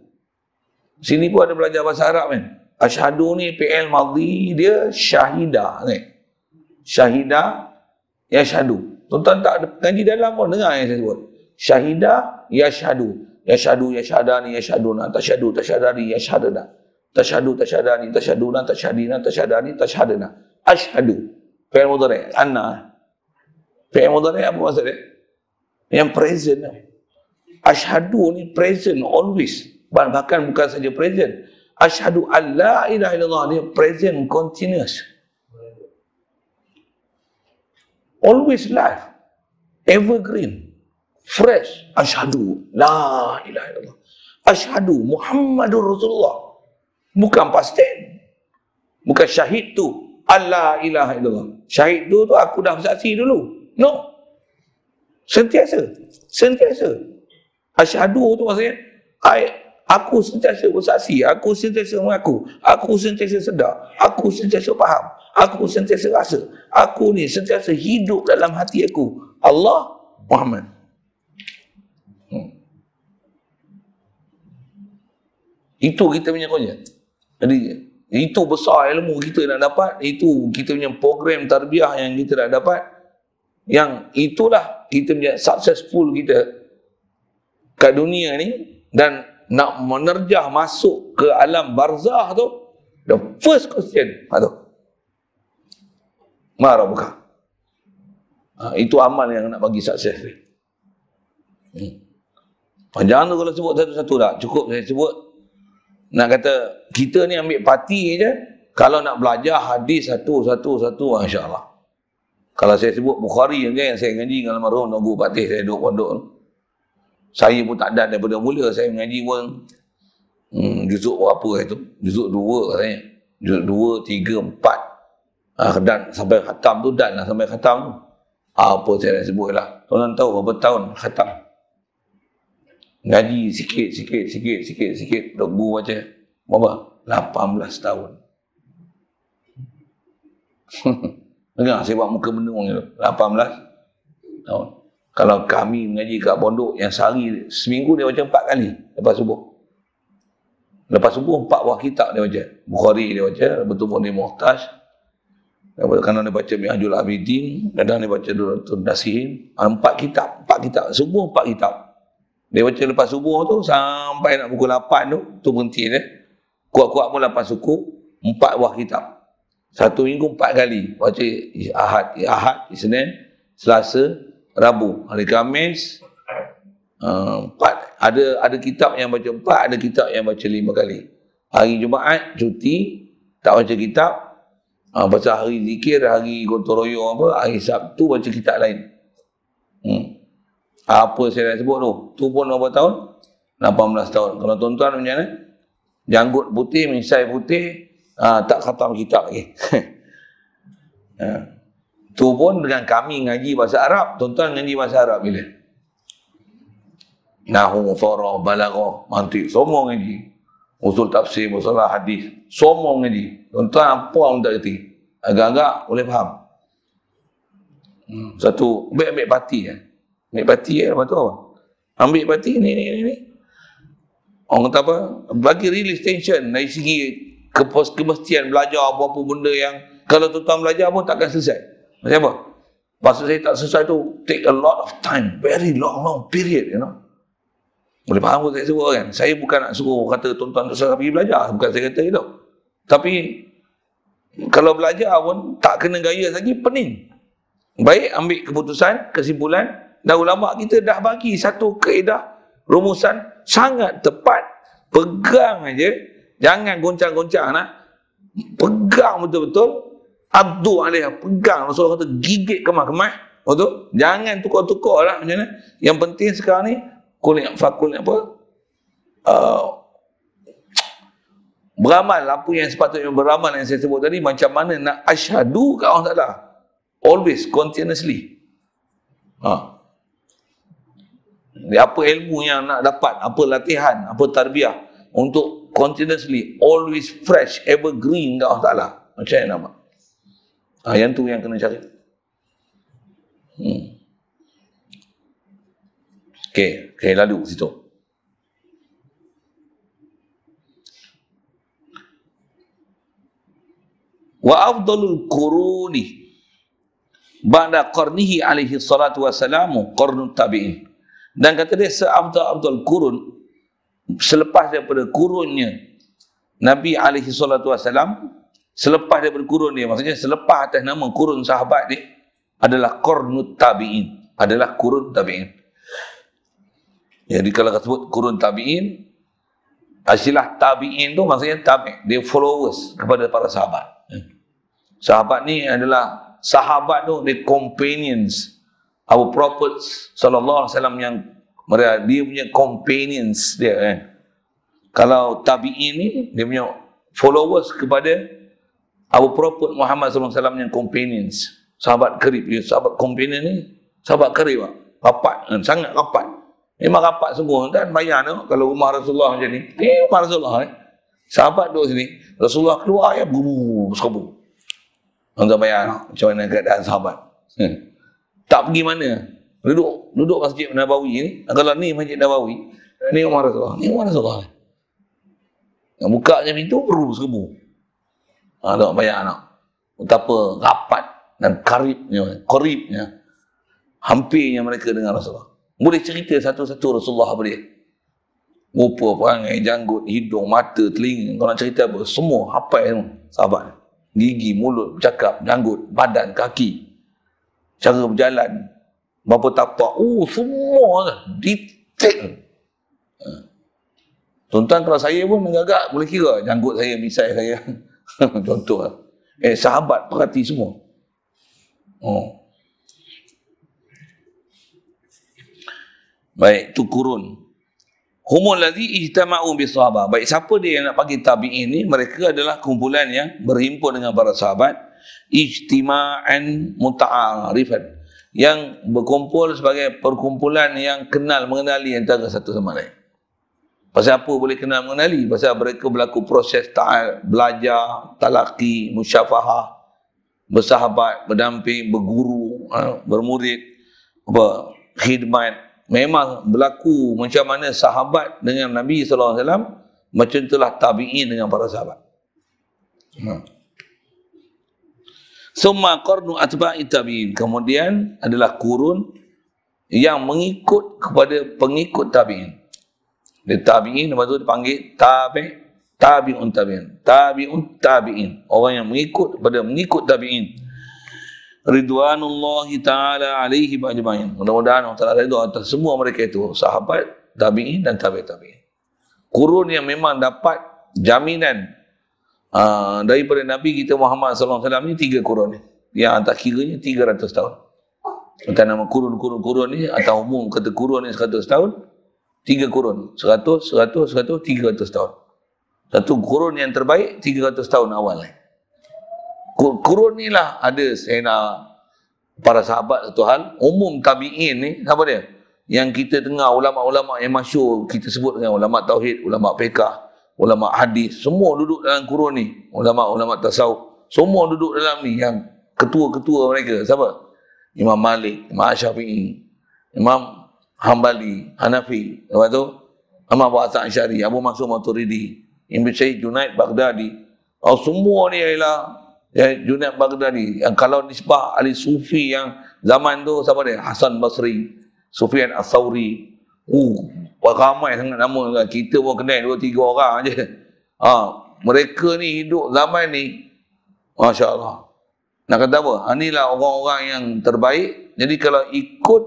S1: Sini pun ada belajar bahasa Arab kan. Ashadu ni PL Maldi dia syahidah ni. Syahidah yashadu. Tuan-tuan tak ada pengaji dalam pun dengar yang saya sebut. Syahidah yashadu. Yashadu yashadani yashaduna tashadu tashadani yashadana. Tashadu tashadani tashaduna tashadina tashadani tashadana. Ashadu. PL Madi. Anna. PL Madi apa maksud yang present Ashadu ni present always. Bahkan bukan saja present. Ashadu Allah ilaha illallah ni present continuous. Always live. Evergreen. Fresh. Ashadu la ilaha illallah. Ashadu Muhammadur Rasulullah. Bukan pasten. Bukan syahid tu. Allah ilaha illallah. Syahid tu tu aku dah bersaksi dulu. No. No. Sentiasa. Sentiasa. Asyadu tu maksudnya, I, aku sentiasa bersaksi, aku sentiasa mengaku, aku sentiasa sedar, aku sentiasa faham, aku sentiasa rasa, aku ni sentiasa hidup dalam hati aku. Allah Muhammad. Hmm. Itu kita punya konyat. Jadi, itu besar ilmu kita nak dapat, itu kita punya program tarbiah yang kita nak dapat, yang itulah kita punya successful kita ke dunia ni dan nak menerjah masuk ke alam barzah tu the first question ha tu marah buka ha, itu amal yang nak bagi sukses ni hmm. panjang tu kalau sebut satu-satu dah cukup saya sebut nak kata kita ni ambil parti je kalau nak belajar hadis satu-satu-satu insyaAllah kalau saya sebut Bukhari yang kan, saya ngaji dengan almarhum Tuan Guru Patih saya duduk pondok tu. Saya pun tak ada daripada mula saya mengaji pun hmm, juzuk berapa itu? Juzuk dua katanya. Juzuk dua, tiga, empat. Ah, dan sampai khatam tu dan lah sampai khatam tu. Ah, apa saya nak sebut lah. Tuan-tuan tahu berapa tahun khatam. Ngaji sikit, sikit, sikit, sikit, sikit. Tuan Guru baca. Berapa? 18 tahun. Dengar saya muka menung itu. 18 tahun. Kalau kami mengaji kat pondok yang sehari, seminggu dia baca empat kali lepas subuh. Lepas subuh empat buah kitab dia baca. Bukhari dia baca, betul pun dia muhtaj. Lepas dia baca Mi'ajul Abidin, kadang dia baca Duratul Nasihin. Ah, empat kitab, empat kitab. Subuh empat kitab. Dia baca lepas subuh tu sampai nak pukul 8 tu, tu berhenti dia. Kuat-kuat pun lepas suku, 4 buah kitab. Satu minggu empat kali baca Ahad, Ahad, Isnin, Selasa, Rabu, hari Kamis. Eh, empat ada ada kitab yang baca empat, ada kitab yang baca lima kali. Hari Jumaat cuti, tak baca kitab. Uh, baca hari zikir, hari gotong royong apa, hari Sabtu baca kitab lain. Hmm. Apa saya nak sebut tu? Tu pun berapa tahun? 18 tahun. Kalau tuan-tuan macam mana? Janggut putih, misai putih, ha, tak khatam kitab lagi. ha. Tu pun dengan kami ngaji bahasa Arab, tuan-tuan ngaji bahasa Arab bila? Nahu, Farah, Balagah, Mantik, semua ngaji. Usul tafsir, masalah hadis, semua ngaji. Tuan-tuan apa pun tak kerti. Agak-agak boleh faham. Hmm. Satu, ambil-ambil pati ya. Ambil pati ya, lepas tu apa? Ambil pati ni, ni, ni, ni. Orang kata apa? Bagi release tension dari segi ke kemestian belajar apa-apa benda yang kalau tuan-tuan belajar pun takkan selesai. Macam apa? Pasal saya tak selesai tu take a lot of time, very long long period, you know. Boleh faham apa saya sebut kan? Saya bukan nak suruh kata tuan-tuan tak selesai pergi belajar, bukan saya kata itu. Tapi kalau belajar pun tak kena gaya lagi pening. Baik ambil keputusan, kesimpulan dan ulama kita dah bagi satu kaedah rumusan sangat tepat pegang aja Jangan goncang-goncang nak. Pegang betul-betul. Adu alih. Pegang. Rasulullah kata gigit kemah-kemah. Betul? Jangan tukar-tukar lah. Macam ni. Yang penting sekarang ni. Kulit fakulnya apa? Uh, beramal. Apa yang sepatutnya beramal yang saya sebut tadi. Macam mana nak asyadu ke Allah Ta'ala. Always. Continuously. Ha. apa ilmu yang nak dapat. Apa latihan. Apa tarbiah. Untuk continuously, always fresh, evergreen dengan Allah Ta'ala. Macam mana nama? Ha, ah, yang tu yang kena cari. Hmm. Okay, okay lalu situ. Wa afdalul quruni ba'da qarnihi alaihi salatu wasalamu qarnut tabi'in. Dan kata dia seabdal abdul qurun selepas daripada kurunnya Nabi alaihi salatu wasallam selepas daripada kurun dia maksudnya selepas atas nama kurun sahabat ni adalah qurnut tabiin adalah kurun tabiin jadi kalau kata sebut kurun tabiin asilah tabiin tu maksudnya tabi dia followers kepada para sahabat sahabat ni adalah sahabat tu the companions Abu Prophet sallallahu alaihi wasallam yang mereka dia punya companions dia eh. Kalau tabi'in ni dia punya followers kepada Abu Prophet Muhammad SAW alaihi wasallam companions. Sahabat kerib ya, sahabat companion ni sahabat kerib lah. rapat kan? sangat rapat. Memang rapat semua kan bayar tu kalau rumah Rasulullah macam ni. Eh rumah Rasulullah Eh. Sahabat duduk sini, Rasulullah keluar ya buru sekabu. Anda bayar macam mana keadaan sahabat. Hmm. Tak pergi mana, duduk duduk masjid Nabawi ni adalah ni masjid Nabawi ni Umar Rasulullah ni Umar Rasulullah yang buka je pintu beru serbu ha, tak bayar anak betapa rapat dan karibnya karibnya hampirnya mereka dengan Rasulullah boleh cerita satu-satu Rasulullah apa dia rupa perangai janggut hidung mata telinga kau nak cerita apa semua apa yang sahabat gigi mulut bercakap janggut badan kaki cara berjalan Berapa tapak? Oh, semua lah. detail. Ha. Tuan-tuan, kalau saya pun menggagak, boleh kira janggut saya, misai saya. Contoh. Lah. Eh, sahabat perhati semua. Oh. Baik, tu kurun. Humul ladhi ijtama'u bi sahabat. Baik, siapa dia yang nak pagi tabi'in ni? Mereka adalah kumpulan yang berhimpun dengan para sahabat. Ijtima'an muta'arifan yang berkumpul sebagai perkumpulan yang kenal mengenali antara satu sama lain. Pasal apa boleh kenal mengenali? Pasal mereka berlaku proses ta'al, belajar, talaki, musyafahah, bersahabat, berdamping, berguru, ha, bermurid, berkhidmat. Memang berlaku macam mana sahabat dengan Nabi SAW, macam itulah tabi'in dengan para sahabat. Hmm. Summa qarnu atba'i tabi'in. Kemudian adalah kurun yang mengikut kepada pengikut tabi'in. Dia tabi'in, lepas tu dia panggil tabi' tabi'un tabi'in. Tabi'un tabi'in. Orang yang mengikut kepada mengikut tabi'in. Ridwanullahi ta'ala alaihi ajma'in. Mudah-mudahan Allah ta'ala redha atas semua mereka itu. Sahabat, tabi'in dan tabi'in. Kurun yang memang dapat jaminan Ah, daripada Nabi kita Muhammad SAW ni tiga kurun ni. Yang atas kiranya ratus tahun. Kita nama kurun-kurun-kurun ni atau umum kata kurun ni seratus tahun. Tiga kurun. seratus, seratus, seratus tiga ratus tahun. Satu kurun yang terbaik tiga ratus tahun awal ni. Kurun ni lah ada Sayyidina para sahabat satu hal. Umum tabi'in ni siapa dia? Yang kita dengar ulama-ulama yang masyur kita sebut dengan ulama tauhid, ulama pekah ulama hadis semua duduk dalam kurun ni ulama ulama tasawuf semua duduk dalam ni yang ketua-ketua mereka siapa Imam Malik Imam Syafi'i Imam Hambali Hanafi lepas tu Imam Abu Hasan Syari Abu Mansur Maturidi Ibn Syed Junaid Baghdadi oh, semua ni ialah ya, Junaid Baghdadi yang kalau nisbah ahli sufi yang zaman tu siapa dia Hasan Basri Sufian As-Sawri uh, ramai sangat nama kan. Kita pun kenal dua tiga orang aje. Ha, mereka ni hidup zaman ni Masya Allah. Nak kata apa? Ha, inilah orang-orang yang terbaik. Jadi kalau ikut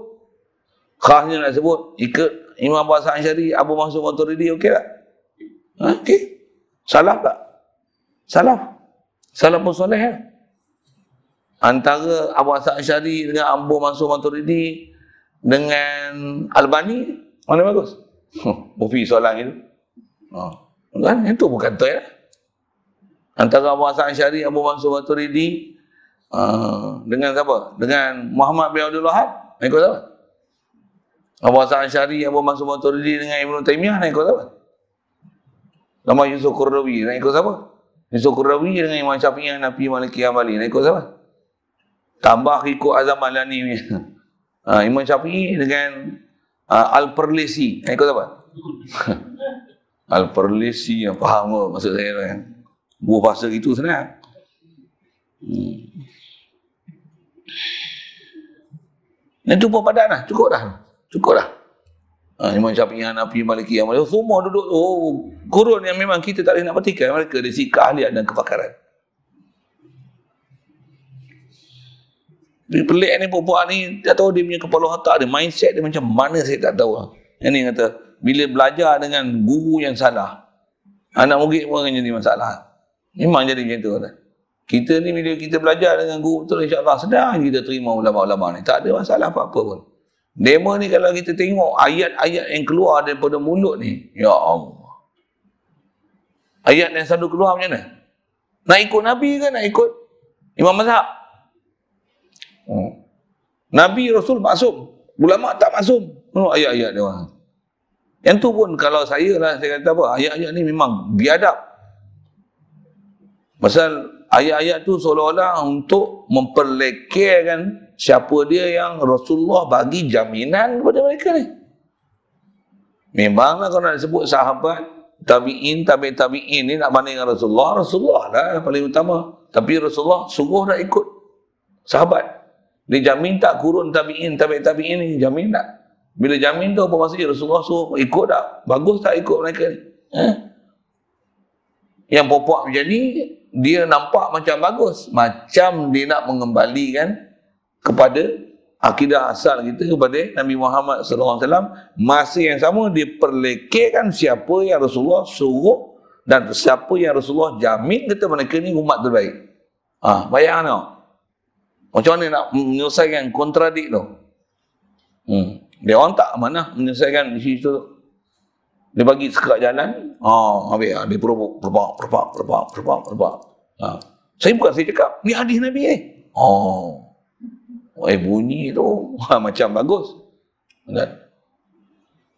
S1: khasnya nak sebut, ikut Imam Abu Hassan Syari, Abu matur Maturidi, okey tak? Ha, okey. Salah tak? Salah. Salah pun soleh ya? Antara Abu Hassan Syari dengan Abu matur Maturidi dengan Albani, mana bagus? Mufi Solang itu. Ha. Kan? Itu bukan kata lah. ya. Antara Abu Hasan Syari, Abu Mansur Maturidi ha. dengan siapa? Dengan Muhammad bin Abdul Wahab. Naik kau siapa? Abu Hasan Syari, Abu Mansur Maturidi dengan Ibn Taymiyah. Naik kau siapa? Nama Yusuf Qurrawi. Naik kau siapa? Yusuf Qurrawi dengan Imam Syafi'i yang Nabi Maliki Amali. Naik kau siapa? Tambah ikut Azam Al-Ani. Ha, Imam Syafi'i dengan Ah, Al-Perlisi. Yang ikut apa? Al-Perlisi yang faham ke maksud saya tu kan. Buah bahasa gitu sebenarnya. Hmm. Dan tu pun padat lah. Cukup dah. Cukup dah. Ha, Imam Syafi'i yang Nabi Maliki yang Maliki. Oh, semua duduk. Oh, kurun yang memang kita tak boleh nak petikan. Mereka dari sikap ahliat dan kebakaran. Dia pelik ni perempuan ni, tak tahu dia punya kepala otak dia, mindset dia macam mana saya tak tahu. Ini kata, bila belajar dengan guru yang salah, anak murid pun akan jadi masalah. Memang jadi macam tu. Kata. Kita ni bila kita belajar dengan guru betul, insyaAllah sedang kita terima ulama-ulama ni. Tak ada masalah apa-apa pun. Demo ni kalau kita tengok ayat-ayat yang keluar daripada mulut ni, Ya Allah. Ayat yang selalu keluar macam mana? Nak ikut Nabi ke nak ikut Imam Mazhab? Hmm. Nabi Rasul maksum. Ulama tak maksum. Menurut oh, ayat-ayat dia. Yang tu pun kalau saya lah saya kata apa, ayat-ayat ni memang biadab. Pasal ayat-ayat tu seolah-olah untuk memperlekehkan siapa dia yang Rasulullah bagi jaminan kepada mereka ni. Memanglah kalau nak sebut sahabat, tabi'in, tabi'in, tabi'in ni nak mana dengan Rasulullah, Rasulullah lah yang paling utama. Tapi Rasulullah sungguh nak ikut sahabat. Dia jamin tak kurun tabi'in, tabi'in, tabi'in ni, jamin tak? Bila jamin tu apa maksudnya Rasulullah suruh ikut tak? Bagus tak ikut mereka ni? Eh? Yang popok macam ni, dia nampak macam bagus. Macam dia nak mengembalikan kepada akidah asal kita kepada Nabi Muhammad SAW. Masa yang sama, dia perlekehkan siapa yang Rasulullah suruh dan siapa yang Rasulullah jamin kata mereka ni umat terbaik. Ah, ha, bayangkan tau. Macam mana nak menyelesaikan kontradik tu? Hmm. Dia orang tak mana menyelesaikan di situ. Dia bagi sekat jalan, ha, oh, habis ha, dia perubuk, perubuk, perubuk, perubuk, perubuk, perubuk. Ha. Saya bukan saya cakap, ni hadis Nabi eh. Oh, eh bunyi tu ha, macam bagus. Ha.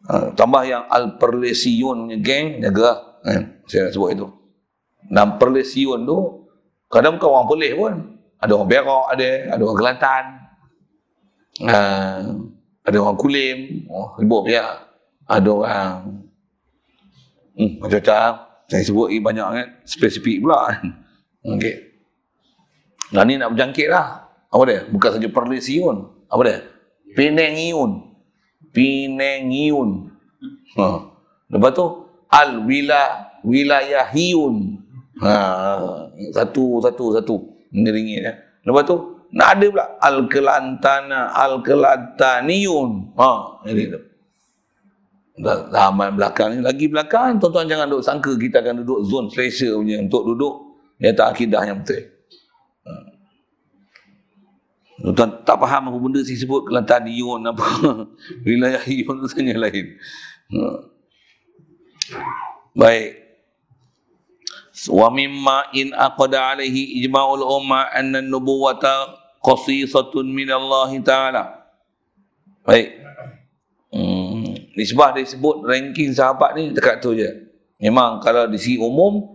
S1: ha, tambah yang Al-Perlesiun punya geng, jaga. Kan? Saya nak sebut itu. Dan Perlesiun tu, kadang kadang orang boleh. pun ada orang Perak ada, ada orang Kelantan. Uh, ada orang Kulim, oh, ribut ya. Ada orang hmm, macam-macam. Saya sebut ini banyak kan, spesifik pula. Kan. Okey. Dan ni nak berjangkit lah. Apa dia? Bukan saja perlesion. Apa dia? Penang iun. Penang iun. Ha. Lepas tu, al-wilayah iun. Ha, satu, satu. satu ngeringi dia. Kan? Lepas tu nak ada pula Al-Kelantana Al-Kelantaniun. Ha, ini tu. Zaman belakang ni lagi belakang tuan-tuan jangan duduk sangka kita akan duduk zon selesa punya untuk duduk yang tak akidah yang betul. Ha. Tuan tak faham apa benda si sebut Kelantaniun apa. Wilayah Yun tu lain. Ha. Baik. وَمِمَّا إِنْ أَقَدَ عَلَيْهِ إِجْمَاعُ الْأُمَّةِ أَنَّ النُّبُوَّةَ قَصِيصَةٌ مِنَ اللَّهِ تَعَالَى Baik. Hmm. Nisbah dia sebut ranking sahabat ni dekat tu je. Memang kalau di sisi umum,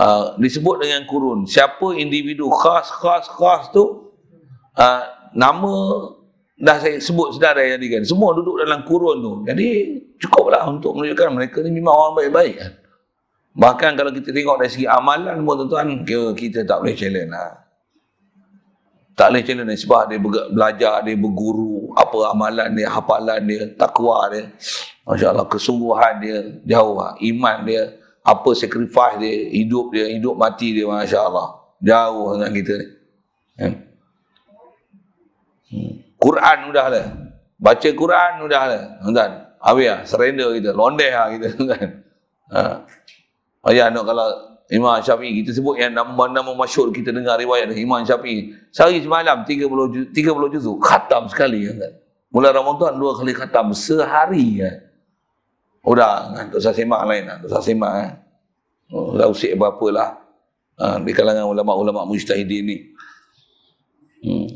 S1: uh, disebut dengan kurun. Siapa individu khas-khas-khas tu, uh, nama dah saya sebut sedara yang tadi kan. Semua duduk dalam kurun tu. Jadi cukuplah untuk menunjukkan mereka ni memang orang baik-baik kan. Bahkan kalau kita tengok dari segi amalan pun tuan-tuan, kita, tak boleh challenge lah. Tak boleh challenge ni sebab dia belajar, dia berguru, apa amalan dia, hafalan dia, takwa dia. Masya Allah, kesungguhan dia, jauh lah. Iman dia, apa sacrifice dia, hidup dia, hidup mati dia, Masya Allah. Jauh dengan kita ni. Ya. Hmm. Quran sudah lah. Baca Quran sudah lah. Tuan-tuan, habis lah. Surrender kita, londeh lah kita. tuan Ayah oh, ya, kalau Imam Syafi'i kita sebut yang nama-nama masyhur kita dengar riwayat Imam Syafi'i. Sehari semalam 30 30 juzuk khatam sekali ya kan. Mula Ramadan dua kali khatam sehari ya. Udah, kan, tak usah semak lain, tak usah semak. Kan? Eh. Udah oh, usik berapalah. Ha, ah, di kalangan ulama-ulama mujtahidin ni. Hmm.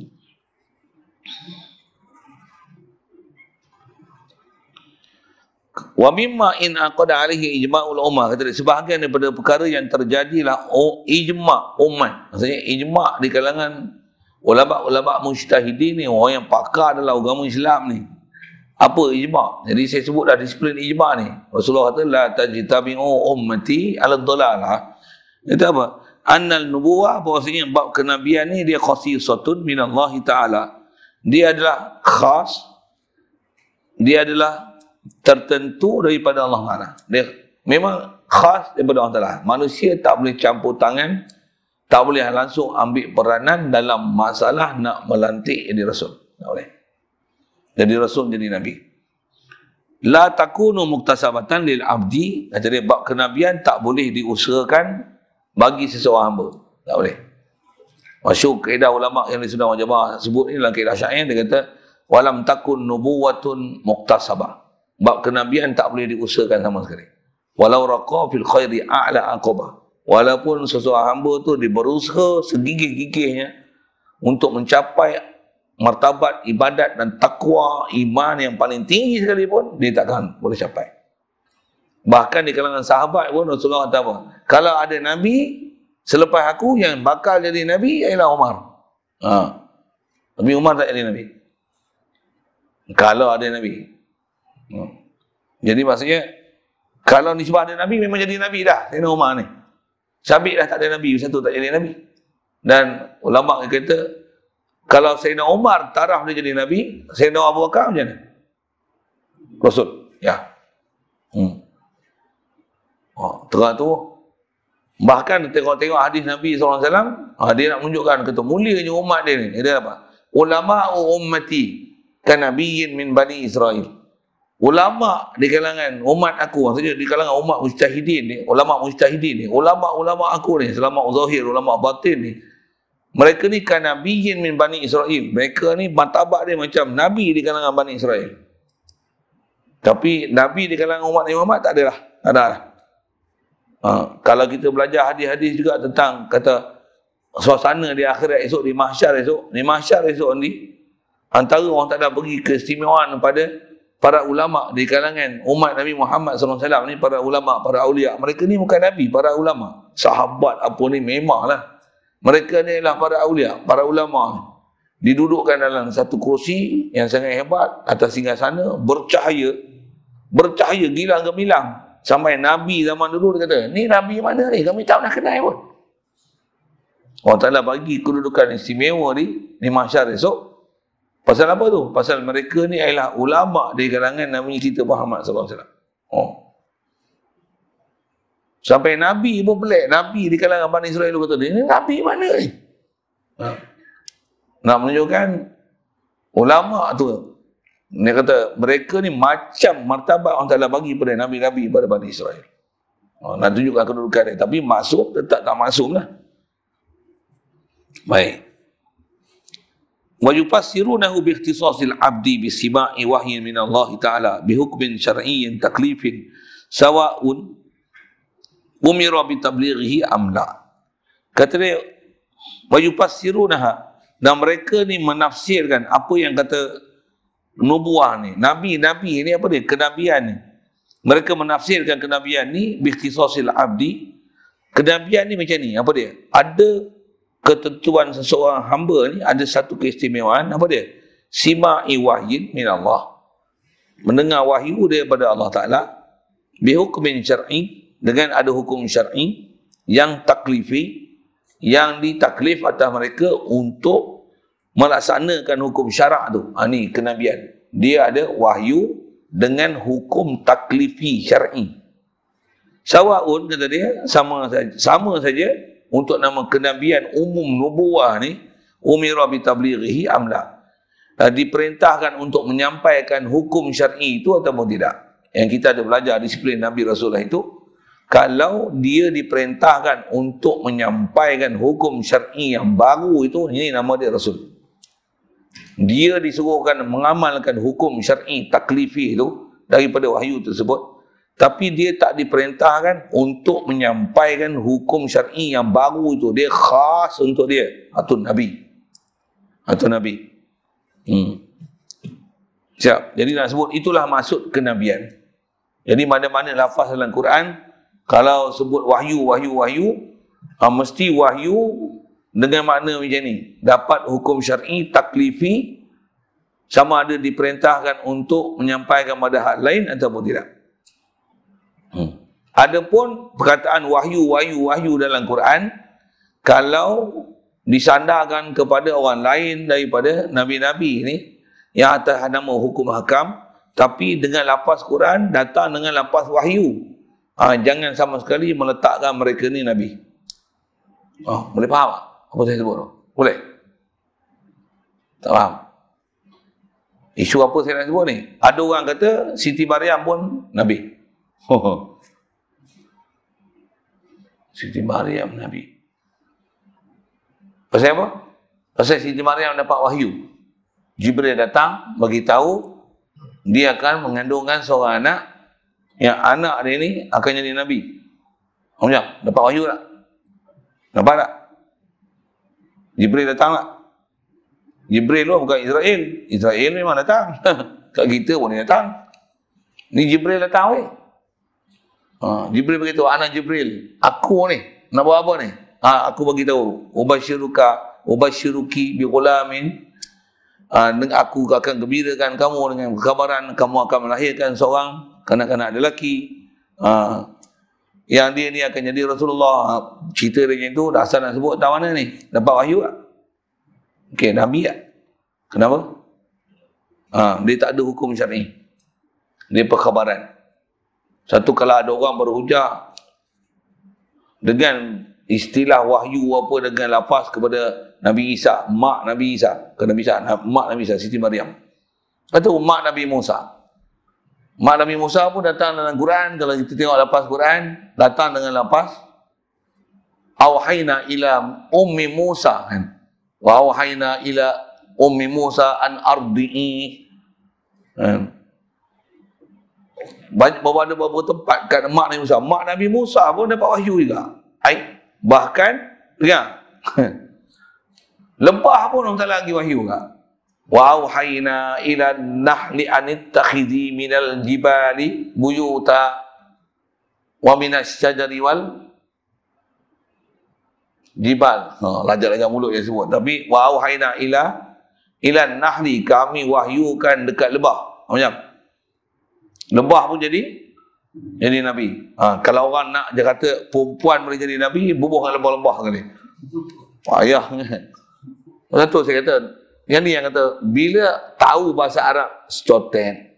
S1: Wa mimma in aqada alaihi ijma'ul ummah kata dia sebahagian daripada perkara yang terjadilah oh, ijma' umat. Maksudnya ijma' di kalangan ulama-ulama mujtahidin ni orang yang pakar dalam agama Islam ni. Apa ijma'? Jadi saya sebut dah disiplin ijma' ni. Rasulullah kata la tajtabi'u ummati ala dhalalah. Itu apa? Annal nubuwah bahawasanya bab kenabian ni dia khasisatun minallahi ta'ala. Dia adalah khas. Dia adalah tertentu daripada Allah Taala. Dia memang khas daripada Allah Taala. Manusia tak boleh campur tangan, tak boleh langsung ambil peranan dalam masalah nak melantik jadi rasul. Tak boleh. Jadi rasul jadi nabi. La takunu muktasabatan lil abdi, jadi bab kenabian tak boleh diusahakan bagi seseorang hamba. Tak boleh. Masyur kaedah ulama' yang disebut dalam jemaah sebut ini dalam kaedah syair, dia kata, Walam takun nubuwatun muqtasabah bab kenabian tak boleh diusahakan sama sekali. Walau raqa fil khairi a'la aqabah. Walaupun sesuatu hamba tu diberusaha segigih-gigihnya untuk mencapai martabat ibadat dan takwa iman yang paling tinggi sekalipun dia takkan boleh capai. Bahkan di kalangan sahabat pun Rasulullah kata apa? Kalau ada Nabi, selepas aku yang bakal jadi Nabi ialah Umar. Ha. Tapi Umar tak jadi Nabi. Kalau ada Nabi. Hmm. Jadi maksudnya kalau nisbah ada Nabi memang jadi Nabi dah. Sayyidina Umar ni. Sabit dah tak ada Nabi. Satu tak jadi Nabi. Dan ulama kata kalau Sayyidina Umar taraf dia jadi Nabi, Sayyidina Abu Bakar macam mana? Rasul. Ya. Hmm. Oh, terang tu. Bahkan tengok-tengok hadis Nabi SAW, ah, dia nak menunjukkan kata mulianya umat dia ni. Dia apa? Ulama ummati kanabiyin min bani Israel ulama di kalangan umat aku maksudnya di kalangan umat mujtahidin ni ulama mujtahidin ni ulama ulama aku ni selama zahir ulama batin ni mereka ni kan nabiin min bani israil mereka ni martabat dia macam nabi di kalangan bani israil tapi nabi di kalangan umat Nabi Muhammad tak adalah tak ada lah. ha, kalau kita belajar hadis-hadis juga tentang kata suasana di akhirat esok di mahsyar esok di mahsyar esok ni antara orang tak ada pergi ke keistimewaan pada para ulama di kalangan umat Nabi Muhammad Alaihi Wasallam ni para ulama, para awliya, mereka ni bukan Nabi, para ulama. Sahabat apa ni memanglah. Mereka ni adalah para awliya, para ulama. Didudukkan dalam satu kursi yang sangat hebat atas singgah sana, bercahaya. Bercahaya gilang gemilang. Sampai Nabi zaman dulu dia kata, ni Nabi mana ni? Kami tak pernah kenal pun. Allah Ta'ala bagi kedudukan istimewa ni, di mahsyar esok, Pasal apa tu? Pasal mereka ni ialah ulama di kalangan namanya kita Muhammad SAW. Oh. Sampai Nabi pun pelik. Nabi di kalangan Bani Israel kata, ni Nabi mana ni? Ha. Nak menunjukkan ulama tu. Dia kata, mereka ni macam martabat orang Ta'ala bagi pada Nabi-Nabi pada Bani Israel. Oh, nak tunjukkan kedudukan dia. Tapi masuk tetap tak masuk lah. Baik wa yufassirunahu bi ikhtisasil abdi bi sima'i wahyin min Allah taala bi hukmin syar'iyyin taklifin sawa'un umira bi tablighihi am la kata dia wa yufassirunaha dan mereka ni menafsirkan apa yang kata nubuah ni nabi nabi ni apa dia kenabian ni mereka menafsirkan kenabian ni bi ikhtisasil abdi kenabian ni macam ni apa dia ada ketentuan seseorang hamba ni ada satu keistimewaan apa dia sima'i wahyin min Allah mendengar wahyu daripada Allah Taala bihukmin syar'i dengan ada hukum syar'i yang taklifi yang ditaklif atas mereka untuk melaksanakan hukum syarak tu ha, ni kenabian dia ada wahyu dengan hukum taklifi syar'i sawaun kata dia sama saja sama saja untuk nama kenabian umum nubuah ni umira bi tablighihi amla eh, diperintahkan untuk menyampaikan hukum syar'i itu ataupun tidak yang kita ada belajar disiplin nabi rasulullah itu kalau dia diperintahkan untuk menyampaikan hukum syar'i yang baru itu ini nama dia rasul dia disuruhkan mengamalkan hukum syar'i taklifi itu daripada wahyu tersebut tapi dia tak diperintahkan untuk menyampaikan hukum syar'i yang baru itu dia khas untuk dia atau nabi atau nabi hmm. siap jadi nak sebut itulah maksud kenabian jadi mana-mana lafaz dalam Quran kalau sebut wahyu wahyu wahyu ha, mesti wahyu dengan makna macam ni dapat hukum syar'i taklifi sama ada diperintahkan untuk menyampaikan pada hal lain ataupun tidak. Hmm. Adapun perkataan wahyu wahyu wahyu dalam Quran kalau disandarkan kepada orang lain daripada nabi-nabi ni yang atas nama hukum hakam tapi dengan lapas Quran datang dengan lapas wahyu. Ha, jangan sama sekali meletakkan mereka ni nabi. Oh, boleh faham tak? Apa saya sebut tu? Boleh. Tak faham. Isu apa saya nak sebut ni? Ada orang kata Siti Maryam pun nabi. Siti Maryam Nabi. Pasal apa? Pasal Siti Maryam dapat wahyu. Jibril datang bagi tahu dia akan mengandungkan seorang anak yang anak dia ni akan jadi nabi. Oh, Macam, dapat wahyu tak? Nampak tak? Jibril datang tak? Jibril lu bukan Israel. Israel memang datang. Kat kita pun dia datang. Ni Jibril datang weh. Ha, Jibril beritahu, anak Jibril, aku ni, nak buat apa ni? Ha, aku bagi tahu, Ubashiruka, Ubashiruki, Bikulamin, ha, aku akan gembirakan kamu dengan kekabaran, kamu akan melahirkan seorang kanak-kanak lelaki. Ha, yang dia ni akan jadi Rasulullah. Ha, cerita dia macam tu, dah asal nak sebut tahu mana ni? Dapat wahyu tak? Okey, Nabi tak? Kenapa? Ha, dia tak ada hukum syar'i. ini. perkhabaran. Okay. Satu kalau ada orang berhujah dengan istilah wahyu apa dengan lapas kepada Nabi Isa, mak Nabi Isa, ke Nabi Isa, mak Nabi Isa, Siti Maryam. atau mak Nabi Musa. Mak Nabi Musa pun datang dalam Quran, kalau kita tengok lapas Quran, datang dengan lapas Awhayna ila ummi Musa kan. Wa awhayna ila ummi Musa an ardi'i. Hmm banyak bawa ada beberapa tempat kan mak Nabi Musa. Mak Nabi Musa pun dapat wahyu juga. Hai. Bahkan dengar. Ya. Lembah pun orang Taala bagi wahyu juga. Wa auhayna ila nahli an tattakhidhi minal jibali buyuta wa minas syajari wal jibal. Ha, lajak-lajak mulut dia sebut. Tapi wa auhayna ila ila nahli kami wahyukan dekat lebah. Macam mana? lebah pun jadi jadi nabi ha, kalau orang nak dia kata perempuan boleh jadi nabi bubuh dengan lebah-lebah ke ni payah satu saya kata yang ni yang kata bila tahu bahasa Arab stoten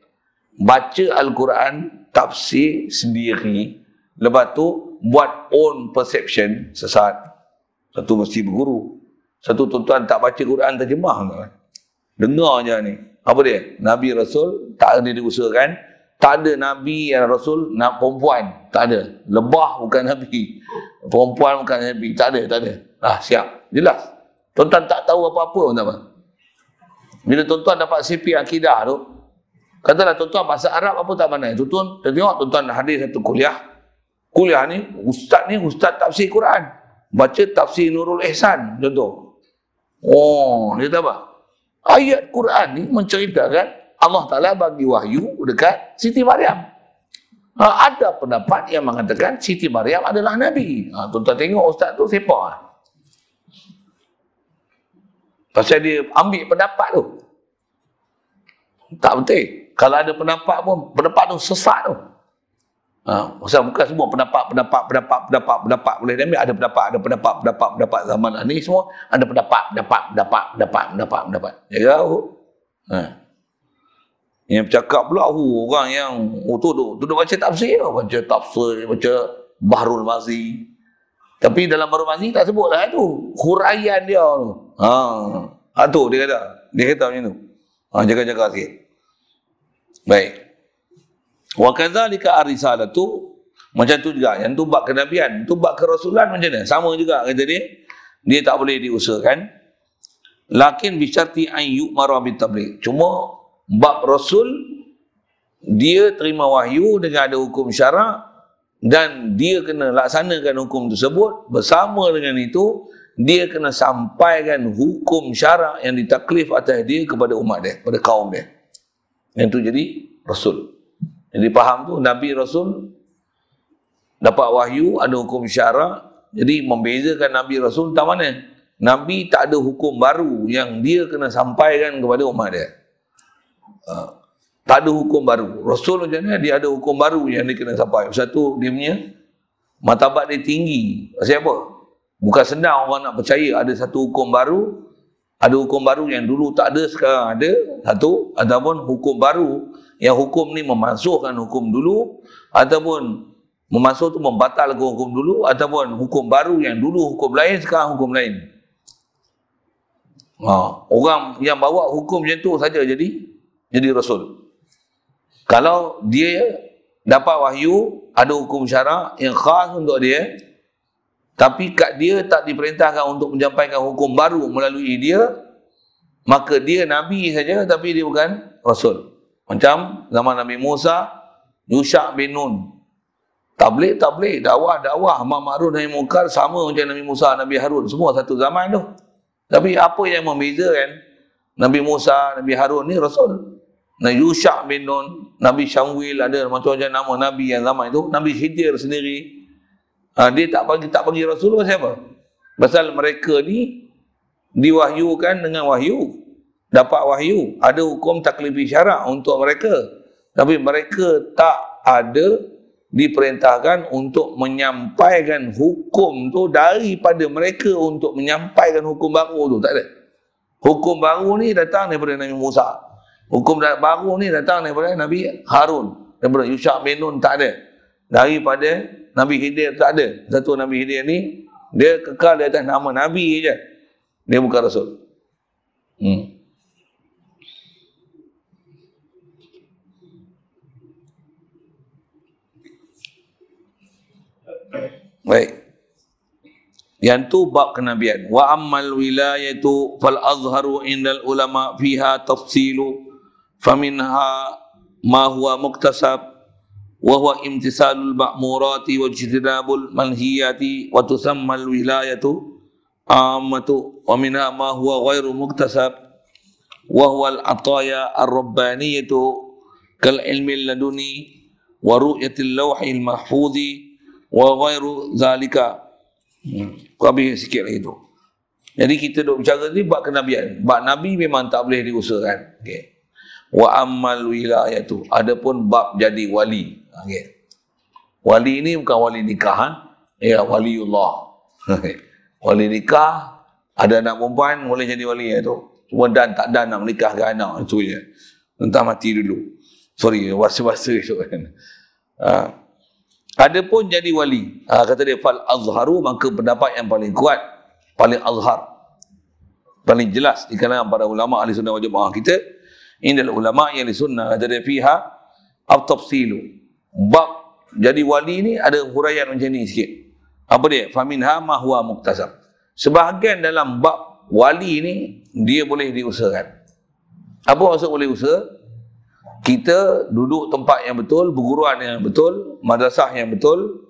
S1: baca Al-Quran tafsir sendiri lepas tu buat own perception sesat satu mesti berguru satu tuan-tuan tak baca Al Quran terjemah Dengar je ni. Apa dia? Nabi Rasul tak ada diusahakan tak ada Nabi yang Rasul nak perempuan. Tak ada. Lebah bukan Nabi. Perempuan bukan Nabi. Tak ada, tak ada. Ah, siap. Jelas. Tuan-tuan tak tahu apa-apa, tuan-tuan. Bila tuan-tuan dapat sipi akidah tu, katalah tuan-tuan bahasa Arab apa tak mana. Tuan-tuan, tuan tengok tuan-tuan hadir satu kuliah. Kuliah ni, ustaz ni ustaz tafsir Quran. Baca tafsir Nurul Ihsan, contoh. Oh, dia tahu apa? Ayat Quran ni menceritakan Allah Ta'ala bagi wahyu dekat Siti Maryam. Ha, ada pendapat yang mengatakan Siti Maryam adalah Nabi. Ha, tuan-tuan tengok ustaz tu siapa? Ah. Pasal dia ambil pendapat tu. Tak penting. Kalau ada pendapat pun, pendapat tu sesat tu. Ha, pasal bukan semua pendapat, pendapat, pendapat, pendapat, pendapat boleh diambil. Ada pendapat, ada pendapat, pendapat, pendapat zaman ini semua. Ada pendapat, pendapat, pendapat, pendapat, pendapat. Ya, ya. Ha yang bercakap pula hu oh, orang yang oh, tu tu tu, tu baca tafsir baca tafsir baca bahrul mazi tapi dalam bahrul mazi tak sebutlah tu huraian dia tu ha ha tu dia kata dia kata macam tu ha jaga-jaga sikit baik wa kadzalika ar-risalatu macam tu juga yang tu bab kenabian tu bab kerasulan macam mana sama juga kata dia dia tak boleh diusahakan lakin bisyarti ay yu'mara bitabligh cuma bab rasul dia terima wahyu dengan ada hukum syarak dan dia kena laksanakan hukum tersebut bersama dengan itu dia kena sampaikan hukum syarak yang ditaklif atas dia kepada umat dia, kepada kaum dia. Yang itu jadi Rasul. Jadi faham tu Nabi Rasul dapat wahyu, ada hukum syarak. Jadi membezakan Nabi Rasul tak mana? Nabi tak ada hukum baru yang dia kena sampaikan kepada umat dia. Ha. Tak ada hukum baru. Rasul macam mana? Dia ada hukum baru yang dia kena sampai. Satu, dia punya matabat dia tinggi. Maksudnya apa? Bukan senang orang nak percaya ada satu hukum baru. Ada hukum baru yang dulu tak ada, sekarang ada. Satu, ataupun hukum baru yang hukum ni memansuhkan hukum dulu. Ataupun memansuh tu membatalkan hukum dulu. Ataupun hukum baru yang dulu hukum lain, sekarang hukum lain. Ha. Orang yang bawa hukum macam tu saja jadi jadi rasul. Kalau dia dapat wahyu, ada hukum syarak yang khas untuk dia, tapi kat dia tak diperintahkan untuk menyampaikan hukum baru melalui dia, maka dia nabi saja tapi dia bukan rasul. Macam nama Nabi Musa, Yusha' bin Nun. Tablik, tablik, dakwah, dakwah, Ahmad Ma'ruf dan Mukar sama macam Nabi Musa, Nabi Harun. Semua satu zaman tu. Tapi apa yang membezakan Nabi Musa, Nabi Harun ni Rasul. Nabi Yusha' bin Nun, Nabi Syamwil ada macam-macam nama Nabi yang zaman itu. Nabi Hidir sendiri. Ha, dia tak panggil, tak panggil Rasul pasal apa? Pasal mereka ni diwahyukan dengan wahyu. Dapat wahyu. Ada hukum taklifi syarak untuk mereka. Tapi mereka tak ada diperintahkan untuk menyampaikan hukum tu daripada mereka untuk menyampaikan hukum baru tu. Tak ada. Hukum baru ni datang daripada Nabi Musa. Hukum baru ni datang daripada Nabi Harun. Daripada Yusha' bin Nun tak ada. Daripada Nabi Hidir tak ada. Satu Nabi Hidir ni, dia kekal di atas nama Nabi je. Dia bukan Rasul. Hmm. Baik. Yang tu bab kenabian. Wa ammal wilayatu fal azharu indal ulama fiha tafsilu. فمنها ما هو مكتسب وهو امتثال المأمورات واجتناب المنهيات وتسمى الولاية عامة ومنها ما هو غير مكتسب وهو العطايا الربانية كالعلم اللدني ورؤية اللوح المحفوظ وغير ذلك Habis sikit lagi Jadi kita duk bercakap ni bab kenabian. Bab Nabi memang tak boleh diusahakan. Okay. wa ammal wilayah tu adapun bab jadi wali okay. wali ini bukan wali nikahan ha? ya waliullah wali nikah ada anak perempuan boleh jadi wali ya tu cuma dan tak dan nak menikahkan anak itu je entah mati dulu sorry wasi-wasi itu. kan ha. ada pun jadi wali ha, kata dia fal azharu maka pendapat yang paling kuat paling azhar paling jelas di para ulama ahli sunnah wal jamaah kita indal ulama yang di sunnah ada dia fiha at-tafsilu bab jadi wali ni ada huraian macam ni sikit apa dia faminha ma huwa muktasab sebahagian dalam bab wali ni dia boleh diusahakan apa maksud boleh usaha kita duduk tempat yang betul perguruan yang betul madrasah yang betul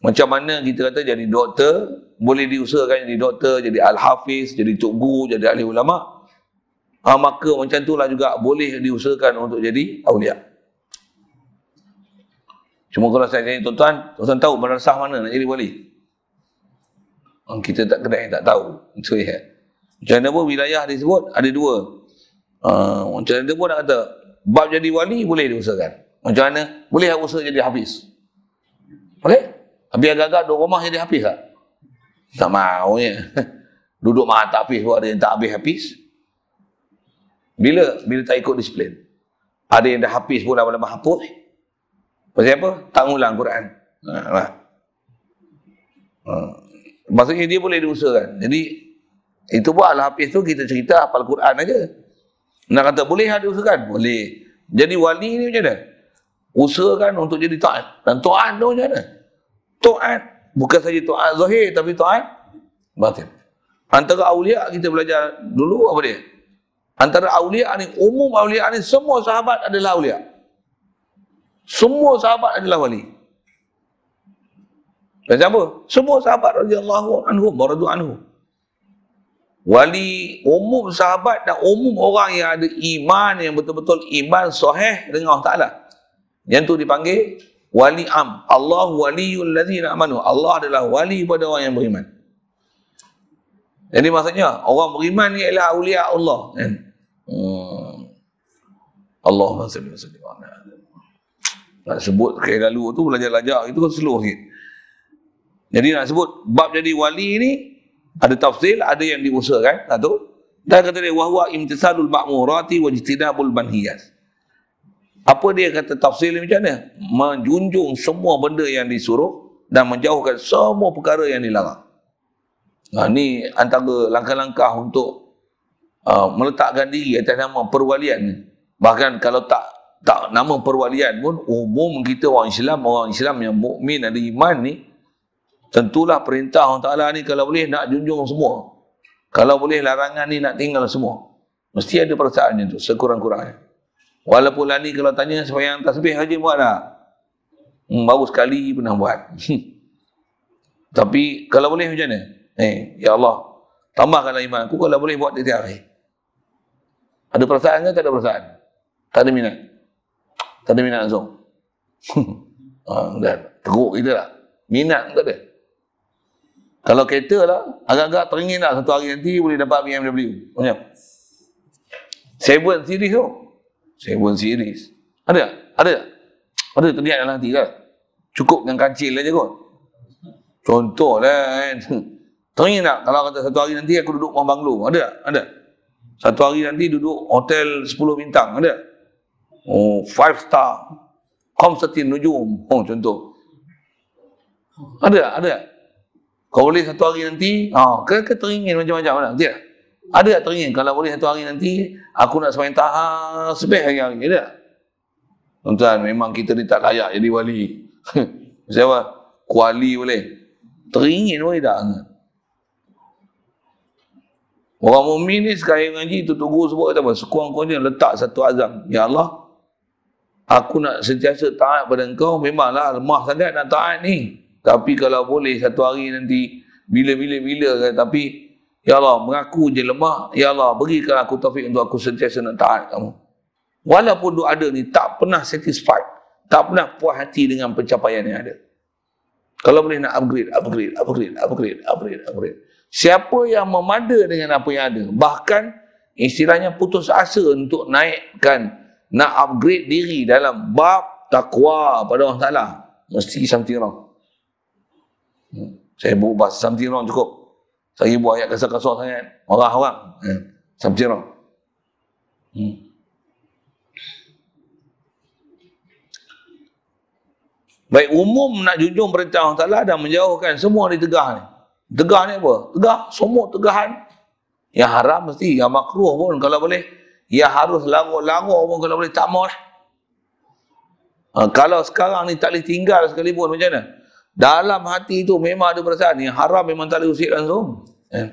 S1: macam mana kita kata jadi doktor boleh diusahakan jadi doktor jadi al-hafiz jadi cikgu jadi ahli ulama' Ha, maka macam itulah juga boleh diusahakan untuk jadi awliya. Cuma kalau saya tanya tuan-tuan, tuan-tuan tahu madrasah mana nak jadi wali? Ah, kita tak kena, tak tahu. Itu ya. Macam mana pun wilayah disebut ada dua. Uh, macam mana pun nak kata, bab jadi wali boleh diusahakan. Macam mana? Boleh lah usaha jadi hafiz. Boleh? Tapi agak-agak duduk rumah jadi hafiz tak? Tak mahu ya. Duduk mahal tak hafiz pun ada yang tak habis hafiz. Bila bila tak ikut disiplin? Ada yang dah habis pun lama-lama hapus. Pasal apa? Tak ulang Quran. Ha, ha. ha. Maksudnya dia boleh diusahakan. Jadi itu pun Al-Hafiz tu kita cerita hafal Quran aja. Nak kata boleh ada ha, usahakan? Boleh. Jadi wali ni macam mana? Usahakan untuk jadi taat. Dan taat tu macam mana? Taat. Bukan saja taat zahir tapi taat batin. Antara awliya kita belajar dulu apa dia? Antara awliya ni, umum awliya ni, semua sahabat adalah awliya. Semua sahabat adalah wali. Dan siapa? Semua sahabat radiyallahu anhu, baradu anhu. Wali umum sahabat dan umum orang yang ada iman, yang betul-betul iman sahih dengan Allah Ta'ala. Yang tu dipanggil wali am. Allah waliyul ladhina amanu. Allah adalah wali pada orang yang beriman. Jadi maksudnya orang beriman ni ialah awliya Allah kan. Hmm. Allah Subhanahu Wa Taala. Tak sebut kayak lalu tu belajar-belajar itu kan slow sikit. Jadi nak sebut bab jadi wali ini ada tafsir, ada yang diusahakan, tak ha, tahu. Dan kata dia wahwa imtisalul makmurati wa ijtinabul manhiyat. Apa dia kata tafsir ni macam mana? Menjunjung semua benda yang disuruh dan menjauhkan semua perkara yang dilarang. Nah, ha, ni antara langkah-langkah untuk uh, meletakkan diri atas nama perwalian Bahkan kalau tak tak nama perwalian pun umum kita orang Islam, orang Islam yang mukmin ada iman ni tentulah perintah Allah Taala ni kalau boleh nak junjung semua. Kalau boleh larangan ni nak tinggal semua. Mesti ada perasaan itu sekurang-kurangnya. Walaupun lah ni kalau tanya siapa yang tasbih haji buat tak? Hmm, baru sekali pernah buat. Tapi kalau boleh macam mana? Eh, ya Allah, tambahkanlah iman aku kalau boleh buat tiap-tiap hari. Ada perasaan ke tak ada perasaan? Tak ada minat. Tak ada minat langsung. Ah, Dan teruk kita lah. Minat tak ada. Kalau kereta lah, agak-agak teringin lah satu hari nanti boleh dapat BMW. Macam? Seven series tu. Seven series. Ada tak? Ada tak? Ada terniat dalam hati lah. Cukup dengan kancil aja kot. Contoh lah kan. Teringin tak kalau kata satu hari nanti aku duduk rumah banglo? Ada tak? Ada tak? Satu hari nanti duduk hotel 10 bintang ada. Oh, five star. Komsatin nujum. Oh, contoh. Ada, ada. Kau boleh satu hari nanti, ha, oh, kau ke teringin macam-macam mana? Tidak. Ada tak teringin? Kalau boleh satu hari nanti, aku nak semain taha sebaik hari-hari. Ada Tuan-tuan, memang kita ni tak layak jadi wali. Siapa? Kuali boleh. Teringin boleh tak? Orang mukmin ni sekali ngaji tu tunggu sebut kata apa? Sekurang-kurangnya letak satu azam. Ya Allah, aku nak sentiasa taat pada engkau. Memanglah lemah sangat nak taat ni. Tapi kalau boleh satu hari nanti, bila-bila-bila kan? Tapi, Ya Allah, mengaku je lemah. Ya Allah, berikan aku taufik untuk aku sentiasa nak taat kamu. Walaupun doa ada ni, tak pernah satisfied. Tak pernah puas hati dengan pencapaian yang ada. Kalau boleh nak upgrade, upgrade, upgrade, upgrade, upgrade. upgrade. Siapa yang memada dengan apa yang ada, bahkan istilahnya putus asa untuk naikkan, nak upgrade diri dalam bab takwa pada Allah Ta'ala, mesti something wrong. Hmm. Saya buat bahasa something wrong cukup. Saya buat ayat kasar-kasar sangat, marah orang. Hmm. Something wrong. Hmm. Baik umum nak junjung perintah Allah Ta'ala dan menjauhkan semua ditegah ni. Tegah ni apa? Tegah. Semua tegahan. Yang haram mesti. Yang makruh pun kalau boleh. Yang harus larut-larut pun kalau boleh. Tak mahu lah. Ha, kalau sekarang ni tak boleh tinggal sekalipun macam mana? Dalam hati tu memang ada perasaan. Yang haram memang tak boleh usik langsung. Eh.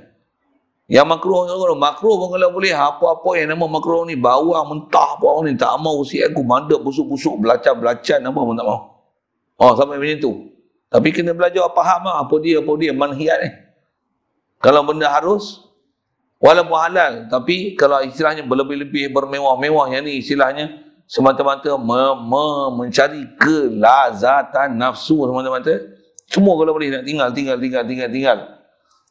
S1: Yang makruh pun makruh pun kalau boleh. Apa-apa yang nama makruh ni. Bawang mentah apa ni. Tak mahu usik aku. Mandap busuk-busuk. Belacan-belacan apa pun tak mahu. Oh, sampai macam tu. Tapi kena belajar faham lah apa dia, apa dia, manhiat ni. Kalau benda harus, walaupun halal, tapi kalau istilahnya berlebih-lebih bermewah-mewah, yang ni istilahnya semata-mata me- me- mencari kelazatan nafsu semata-mata, semua kalau boleh nak tinggal, tinggal, tinggal, tinggal, tinggal.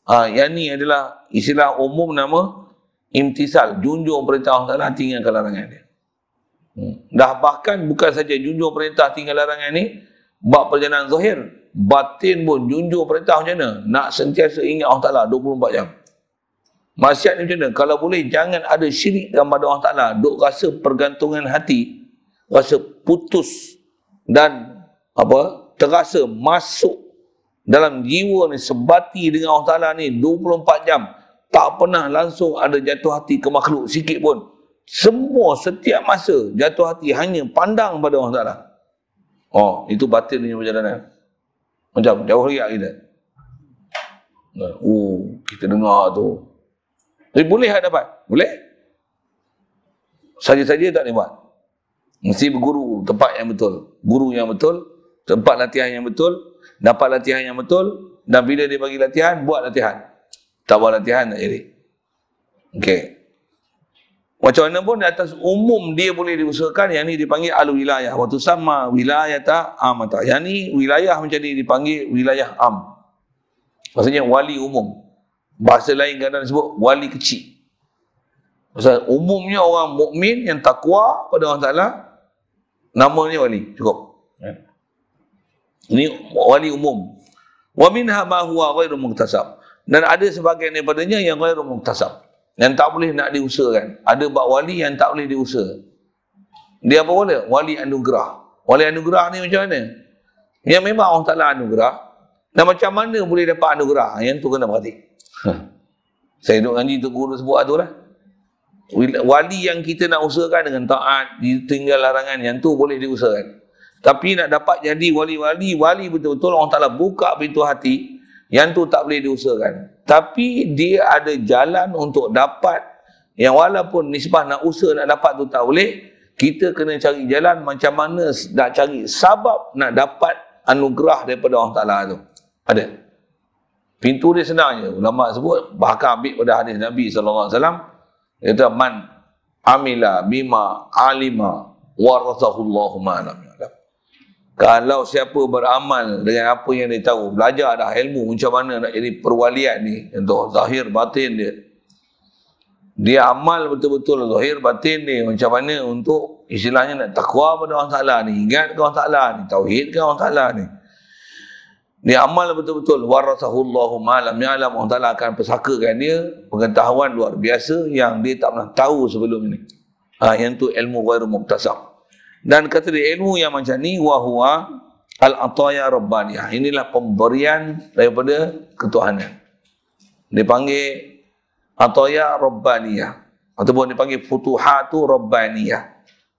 S1: Ha, yang ni adalah istilah umum nama imtisal, junjung perintah Allah Ta'ala tinggalkan larangan dia. Hmm. Dah bahkan bukan saja junjung perintah tinggal larangan ni, bak perjalanan zahir, batin pun junjur perintah macam mana? Nak sentiasa ingat Allah Ta'ala 24 jam. Masyarakat ni macam mana? Kalau boleh jangan ada syirik dalam pada Allah Ta'ala. Duk rasa pergantungan hati, rasa putus dan apa terasa masuk dalam jiwa ni sebati dengan Allah Ta'ala ni 24 jam. Tak pernah langsung ada jatuh hati ke makhluk sikit pun. Semua setiap masa jatuh hati hanya pandang pada Allah Ta'ala. Oh, itu batin punya macam mana? Macam jauh riak kita. Uh, kita dengar tu. Tapi boleh tak dapat? Boleh? Saja-saja tak boleh buat. Mesti berguru tempat yang betul. Guru yang betul. Tempat latihan yang betul. Dapat latihan yang betul. Dan bila dia bagi latihan, buat latihan. Tak buat latihan nak jadi. Okay. Macam mana pun di atas umum dia boleh diusahakan yang ni dipanggil al-wilayah. Waktu sama wilayah tak am tak. Yang ni wilayah macam ni dipanggil wilayah am. Maksudnya wali umum. Bahasa lain kadang disebut wali kecil. Maksudnya umumnya orang mukmin yang takwa pada Allah Ta'ala namanya wali. Cukup. Ya. Ini wali umum. Wa minha ma huwa ghairu muktasab. Dan ada sebagian daripadanya yang ghairu muktasab yang tak boleh nak diusahakan. Ada bab wali yang tak boleh diusaha. Dia apa boleh? Wali anugerah. Wali anugerah ni macam mana? Yang memang Allah Ta'ala anugerah. Dan macam mana boleh dapat anugerah? Yang tu kena berhati. Saya duduk ngaji tu guru sebut lah tu lah. Wali yang kita nak usahakan dengan taat, ditinggal larangan, yang tu boleh diusahakan. Tapi nak dapat jadi wali-wali, wali betul-betul Allah Ta'ala buka pintu hati, yang tu tak boleh diusahakan tapi dia ada jalan untuk dapat yang walaupun nisbah nak usaha nak dapat tu tak boleh kita kena cari jalan macam mana nak cari sebab nak dapat anugerah daripada Allah Ta'ala tu ada pintu dia senang je ulama sebut bahkan ambil pada hadis Nabi SAW dia kata man amila bima alima warasahullahu ma'alam kalau siapa beramal dengan apa yang dia tahu, belajar dah ilmu macam mana nak jadi perwalian ni, untuk zahir batin dia. Dia amal betul-betul zahir batin ni, macam mana untuk istilahnya nak takwa pada orang Taala ni, ingat ke orang Taala ni, tauhid ke orang Taala ni. Dia amal betul-betul warasahullahu ma lam ya'lam Allah Taala akan pesakakan dia pengetahuan luar biasa yang dia tak pernah tahu sebelum ini. Ha, ah, yang tu ilmu ghairu muktasab. Dan kata dia ilmu yang macam ni wahua al-ataya rabbaniyah. Inilah pemberian daripada ketuhanan. Dipanggil ataya rabbaniyah ataupun dipanggil futuhatu rabbaniyah.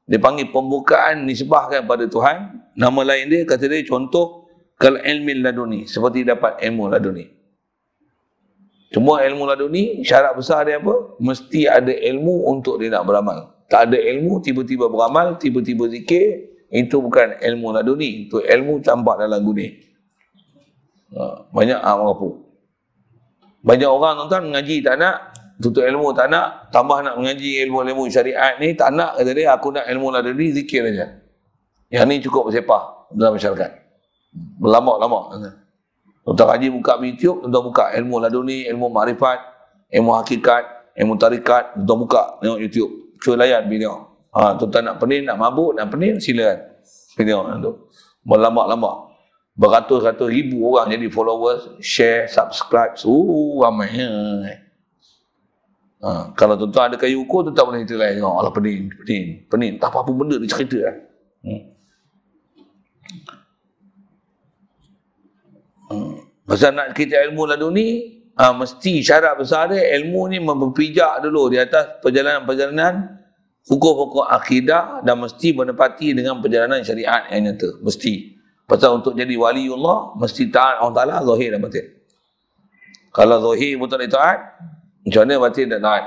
S1: Dipanggil pembukaan nisbahkan pada Tuhan. Nama lain dia kata dia contoh kal ilmi laduni seperti dapat ilmu laduni. semua ilmu laduni syarat besar dia apa? Mesti ada ilmu untuk dia nak beramal tak ada ilmu tiba-tiba beramal tiba-tiba zikir itu bukan ilmu laduni itu ilmu campak dalam guni ha, banyak ah pun. banyak orang tuan-tuan mengaji tak nak tutup ilmu tak nak tambah nak mengaji ilmu-ilmu syariat ni tak nak kata dia aku nak ilmu laduni zikir saja yang ni cukup bersepah dalam masyarakat berlamak-lamak tuan-tuan haji buka youtube tuan-tuan buka ilmu laduni ilmu makrifat ilmu hakikat ilmu tarikat tuan-tuan buka tengok youtube ke layan pergi tengok. Ha, tuan-tuan nak pening, nak mabuk, nak pening, silakan. Pergi tengok ha, tu. Melambak-lambak. Beratus-ratus ribu orang jadi followers, share, subscribe, Oh, ramai. Ha. ha, kalau tuan-tuan ada kayu ukur, tuan-tuan boleh cerita lain. Tengok, Allah pening, pening, pening. Tak apa-apa benda dia cerita. Lah. Hmm. Hmm. Pasal nak kita ilmu lah dunia, ha, mesti syarat besar dia ilmu ni berpijak dulu di atas perjalanan-perjalanan hukum-hukum akidah dan mesti menepati dengan perjalanan syariat yang nyata. Mesti. Pasal untuk jadi wali Allah, mesti taat Allah Ta'ala, zahir dan batin. Kalau zahir pun tak taat, macam mana batin tak taat?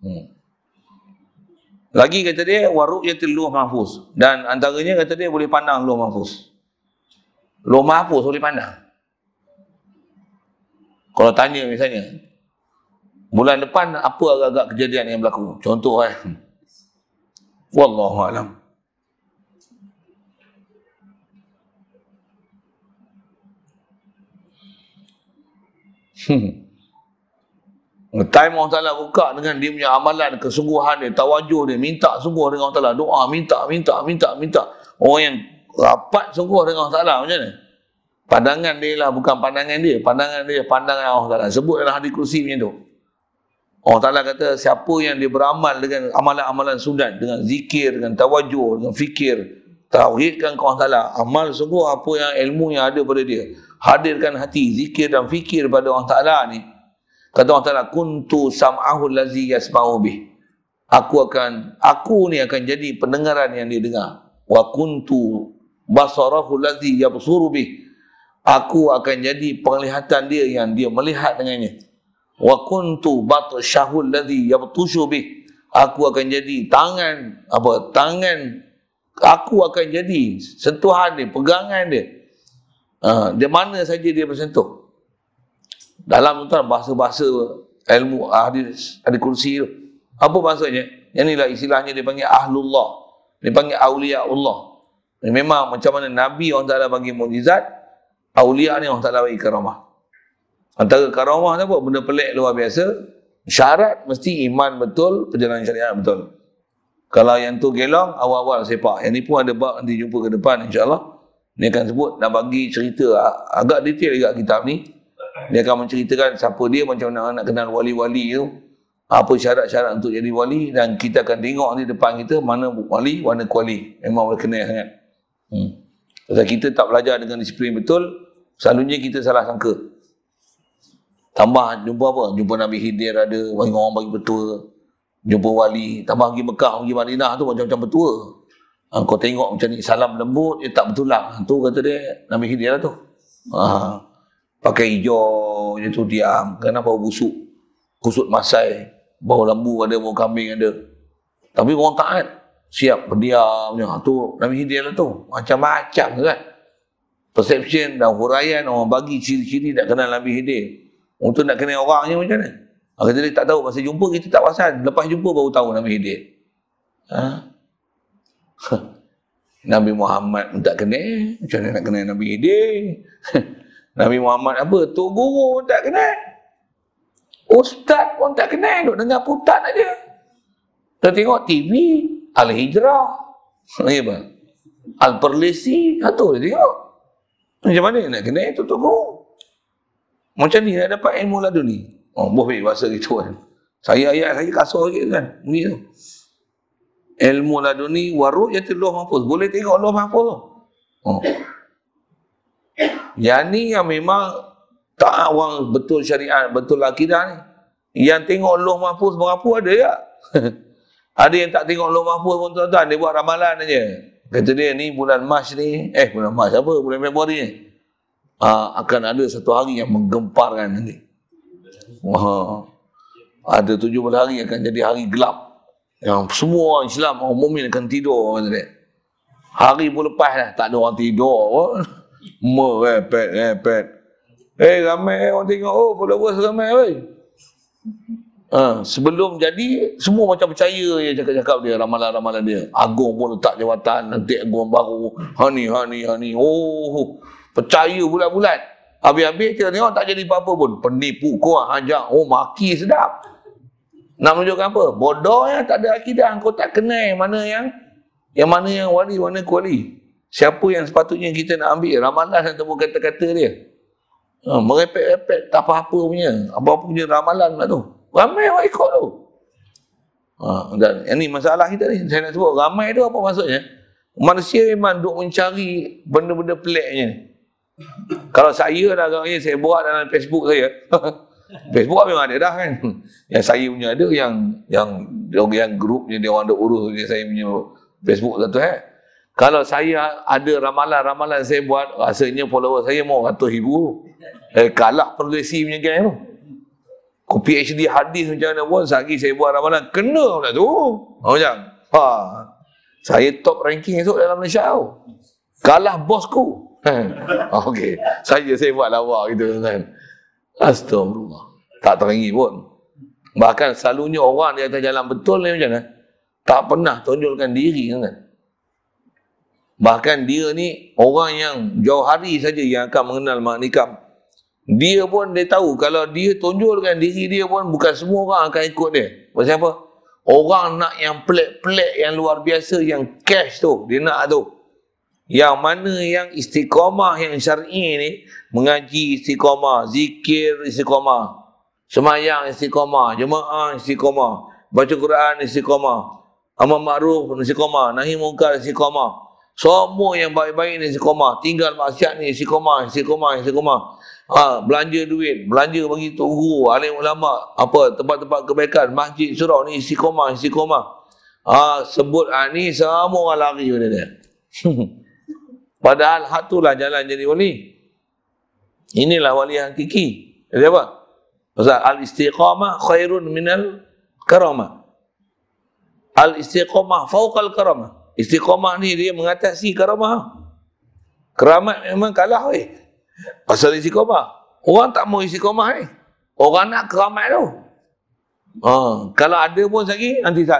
S1: Hmm. Lagi kata dia, waruk yati luh mahfuz. Dan antaranya kata dia, boleh pandang luh mahfuz. Luh mahfuz boleh pandang. Kalau tanya misalnya, bulan depan apa agak-agak kejadian yang berlaku? Contoh eh. Wallahu alam. Hmm. Time Allah Ta'ala buka dengan dia punya amalan, kesungguhan dia, tawajuh dia, minta sungguh dengan Allah Ta'ala. Doa, minta, minta, minta, minta. Orang yang rapat sungguh dengan Allah Ta'ala macam mana? Pandangan dia lah, bukan pandangan dia. Pandangan dia, pandangan Allah Ta'ala. Sebut dalam hadis kursi macam tu. Allah Ta'ala kata, siapa yang dia beramal dengan amalan-amalan sunat, dengan zikir, dengan tawajuh, dengan fikir, tauhidkan ke Allah Ta'ala, amal semua apa yang ilmu yang ada pada dia. Hadirkan hati, zikir dan fikir pada Allah Ta'ala ni. Kata Allah Ta'ala, kuntu sam'ahul lazi yasma'u bih. Aku akan, aku ni akan jadi pendengaran yang dia dengar. Wa kuntu basarahul lazi yabsuru bih aku akan jadi penglihatan dia yang dia melihat dengannya wa kuntu batashahul ladhi yabtushu bih aku akan jadi tangan apa tangan aku akan jadi sentuhan dia pegangan dia ha, di mana saja dia bersentuh dalam tuan bahasa-bahasa ilmu hadis ada kursi tu apa maksudnya yang inilah istilahnya dia panggil ahlullah dia panggil auliya Allah memang macam mana nabi orang Taala bagi mukjizat Aulia ni Allah tak bagi karamah. Antara karamah ni apa? Benda pelik luar biasa. Syarat mesti iman betul, perjalanan syariat betul. Kalau yang tu gelong, awal-awal sepak. Yang ni pun ada bab nanti jumpa ke depan insyaAllah. Dia akan sebut, nak bagi cerita agak detail juga kitab ni. Dia akan menceritakan siapa dia, macam mana nak, nak kenal wali-wali tu. Apa syarat-syarat untuk jadi wali. Dan kita akan tengok ni depan kita, mana wali, mana kuali. Memang boleh kenal sangat. Hmm. Sebab kita tak belajar dengan disiplin betul, selalunya kita salah sangka. Tambah jumpa apa? Jumpa Nabi Hidir ada, bagi orang bagi petua. Jumpa wali, tambah pergi Mekah, pergi Madinah tu macam-macam petua. Ha, kau tengok macam ni, salam lembut, dia tak lah. Ha, tu kata dia, Nabi Hidir lah tu. Ha, pakai hijau, dia tu diam. Kenapa busuk? Kusut masai, bau lembu ada, bau kambing ada. Tapi orang taat siap berdiam ya, ha, tu Nabi Hidir lah tu macam-macam kan perception dan huraian orang bagi ciri-ciri nak kenal Nabi Hidir untuk nak kenal orangnya macam mana maka ha, tak tahu masa jumpa kita tak pasal lepas jumpa baru tahu Nabi Hidir ha? Nabi Muhammad pun tak kenal macam mana nak kenal Nabi Hidir Nabi Muhammad apa tu guru pun tak kenal Ustaz pun tak kenal duk dengar putat aja. Kita tengok TV, Al-Hijrah. Ya, Pak. Al-Perlisi. Itu ha, dia tengok. Macam mana nak kena itu tu guru? Macam ni nak dapat ilmu ladu ni? Oh, boh baik bahasa gitu kan. Saya ayat saya kasar lagi kan. Bunyi tu. Ilmu ladu ni waruk yaitu Allah mahfuz. Boleh tengok Allah mahfuz tu. Oh. Yang ni yang memang tak awang betul syariat, betul akidah ni. Yang tengok Allah mahfuz berapa ada ya? Ada yang tak tengok Allah Mahfuz pun tuan-tuan, dia buat ramalan aja. Kata dia ni bulan mas ni, eh bulan mas apa? Bulan Februari ni. Aa, ha, akan ada satu hari yang menggemparkan nanti. Wah. Ada tujuh belas hari akan jadi hari gelap. Yang semua orang Islam, orang mumin akan tidur. Kata Hari pun lepas lah, tak ada orang tidur pun. Merepet, repet. Eh ramai eh, orang tengok, oh followers ramai. Eh. Hey. Ha, sebelum jadi, semua macam percaya ya cakap-cakap dia, ramalan-ramalan dia. Agung pun letak jawatan, nanti agung baru. Ha ni, ha ni, ha ni. Oh, percaya bulat-bulat. Habis-habis kita tengok tak jadi apa-apa pun. Penipu kau hajar. Oh, maki sedap. Nak menunjukkan apa? Bodoh yang tak ada akidah. Kau tak kenal mana yang yang mana yang wali, mana kuali. Siapa yang sepatutnya kita nak ambil ramalan ataupun kata-kata dia. Ha, merepek-repek tak apa-apa punya. Apa-apa punya ramalan pula lah tu. Ramai orang ikut tu. Ha, dan ini masalah kita ni. Saya nak sebut ramai tu apa maksudnya? Manusia memang duk mencari benda-benda peliknya. Kalau saya lah agaknya saya buat dalam Facebook saya. Facebook memang ada dah kan. Yang saya punya ada yang yang yang, yang grupnya dia orang duk urus dia saya punya Facebook satu eh. Kalau saya ada ramalan-ramalan saya buat, rasanya follower saya mau 100 ribu. Eh, kalah progresi punya game tu. Aku PhD hadis macam mana pun, sehari saya buat ramalan, kena pula tu. Oh, macam, ha. Saya top ranking esok dalam Malaysia tau. Kalah bosku. Ha. Ha, okay, Saya saya buat lawak gitu kan. Astagfirullah. Tak teringin pun. Bahkan selalunya orang yang tak jalan betul ni macam mana? Tak pernah tunjulkan diri kan. Bahkan dia ni orang yang jauh hari saja yang akan mengenal Mak dia pun dia tahu kalau dia tonjolkan diri dia pun bukan semua orang akan ikut dia. Macam apa? Orang nak yang pelik-pelik, yang luar biasa, yang cash tu. Dia nak tu. Yang mana yang istiqamah yang syar'i ni, mengaji istiqamah, zikir istiqamah, semayang istiqamah, jemaah istiqamah, baca Quran istiqamah, amal ma'ruf istiqamah, nahi mungkar istiqamah. Semua yang baik-baik ni istiqomah. Tinggal maksiat ni istiqomah, istiqomah, istiqomah. Ha, belanja duit, belanja bagi tok alim ulama, apa tempat-tempat kebaikan, masjid surau ni istiqomah, istiqomah. Ha, sebut ha, ni semua orang lari benda dia. Padahal hak tu lah jalan jadi wali. Inilah wali hakiki. Jadi apa? Pasal al-istiqamah khairun minal karamah. Al-istiqamah fauqal karamah. Istiqamah ni dia mengatasi karamah. Keramat memang kalah weh. Pasal istiqamah. Orang tak mau istiqamah ni. Eh. Orang nak keramat tu. Ha, kalau ada pun lagi nanti tak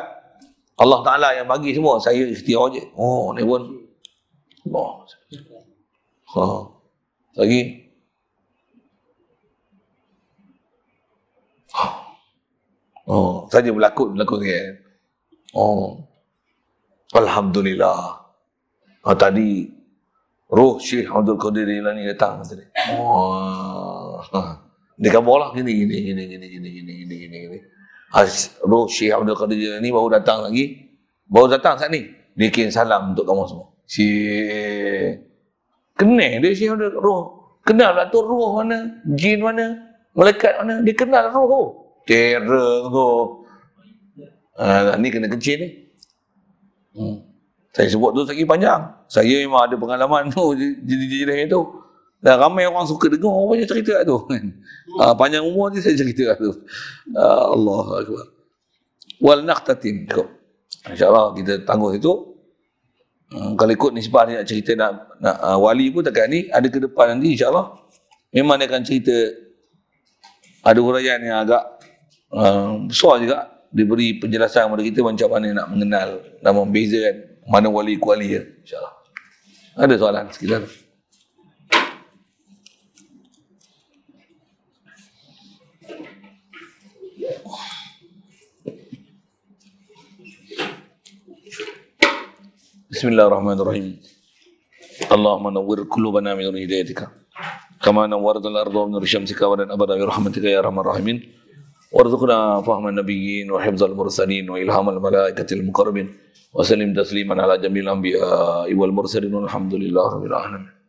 S1: Allah Taala yang bagi semua. Saya istiqamah je. Oh, ni pun. Oh. Ha. Lagi. Ha. Oh, saja berlakon berlakon ni Oh. Alhamdulillah. Ha, tadi roh Syekh Abdul Qadir Jilani datang kata dia. Wah. Ha. Dia kata lah gini gini gini gini gini gini gini gini gini. Ha, ah, roh Syekh Abdul Qadir Jilani baru datang lagi. Baru datang saat ni. Dia kirim salam untuk kamu semua. Si Kenal dia Syekh Abdul Roh. Kenal lah tu roh mana. Jin mana. Melekat mana. Dia kenal roh. Terror tu. Ha, ni kena kecil ni. Eh. Hmm. Saya sebut tu lagi panjang. Saya memang ada pengalaman tu jadi-jadi jenis itu. Dan ramai orang suka dengar orang banyak cerita tu. Ha, panjang umur ni saya cerita tu. Ha, ah, Allah Akbar. Wal naqtatim. InsyaAllah kita tangguh itu. Hmm, kalau ikut nisbah ni nak cerita nak, nak uh, wali pun dekat ni ada ke depan nanti insyaAllah memang dia akan cerita ada huraian yang agak uh, besar juga diberi penjelasan kepada kita macam mana nak mengenal dan membezakan mana wali kuali ya. InsyaAllah. Ada soalan sekitar? Bismillahirrahmanirrahim. Allahumma nawwir qulubana min hidayatika kama nawwarta al-ardha min shamsika wa lan bi rahmatika ya rahman rahimin. وارزقنا فهم النبيين وحفظ المرسلين وإلهام الملائكة المقربين وسلم تسليما على جميع الأنبياء والمرسلين والحمد لله رب العالمين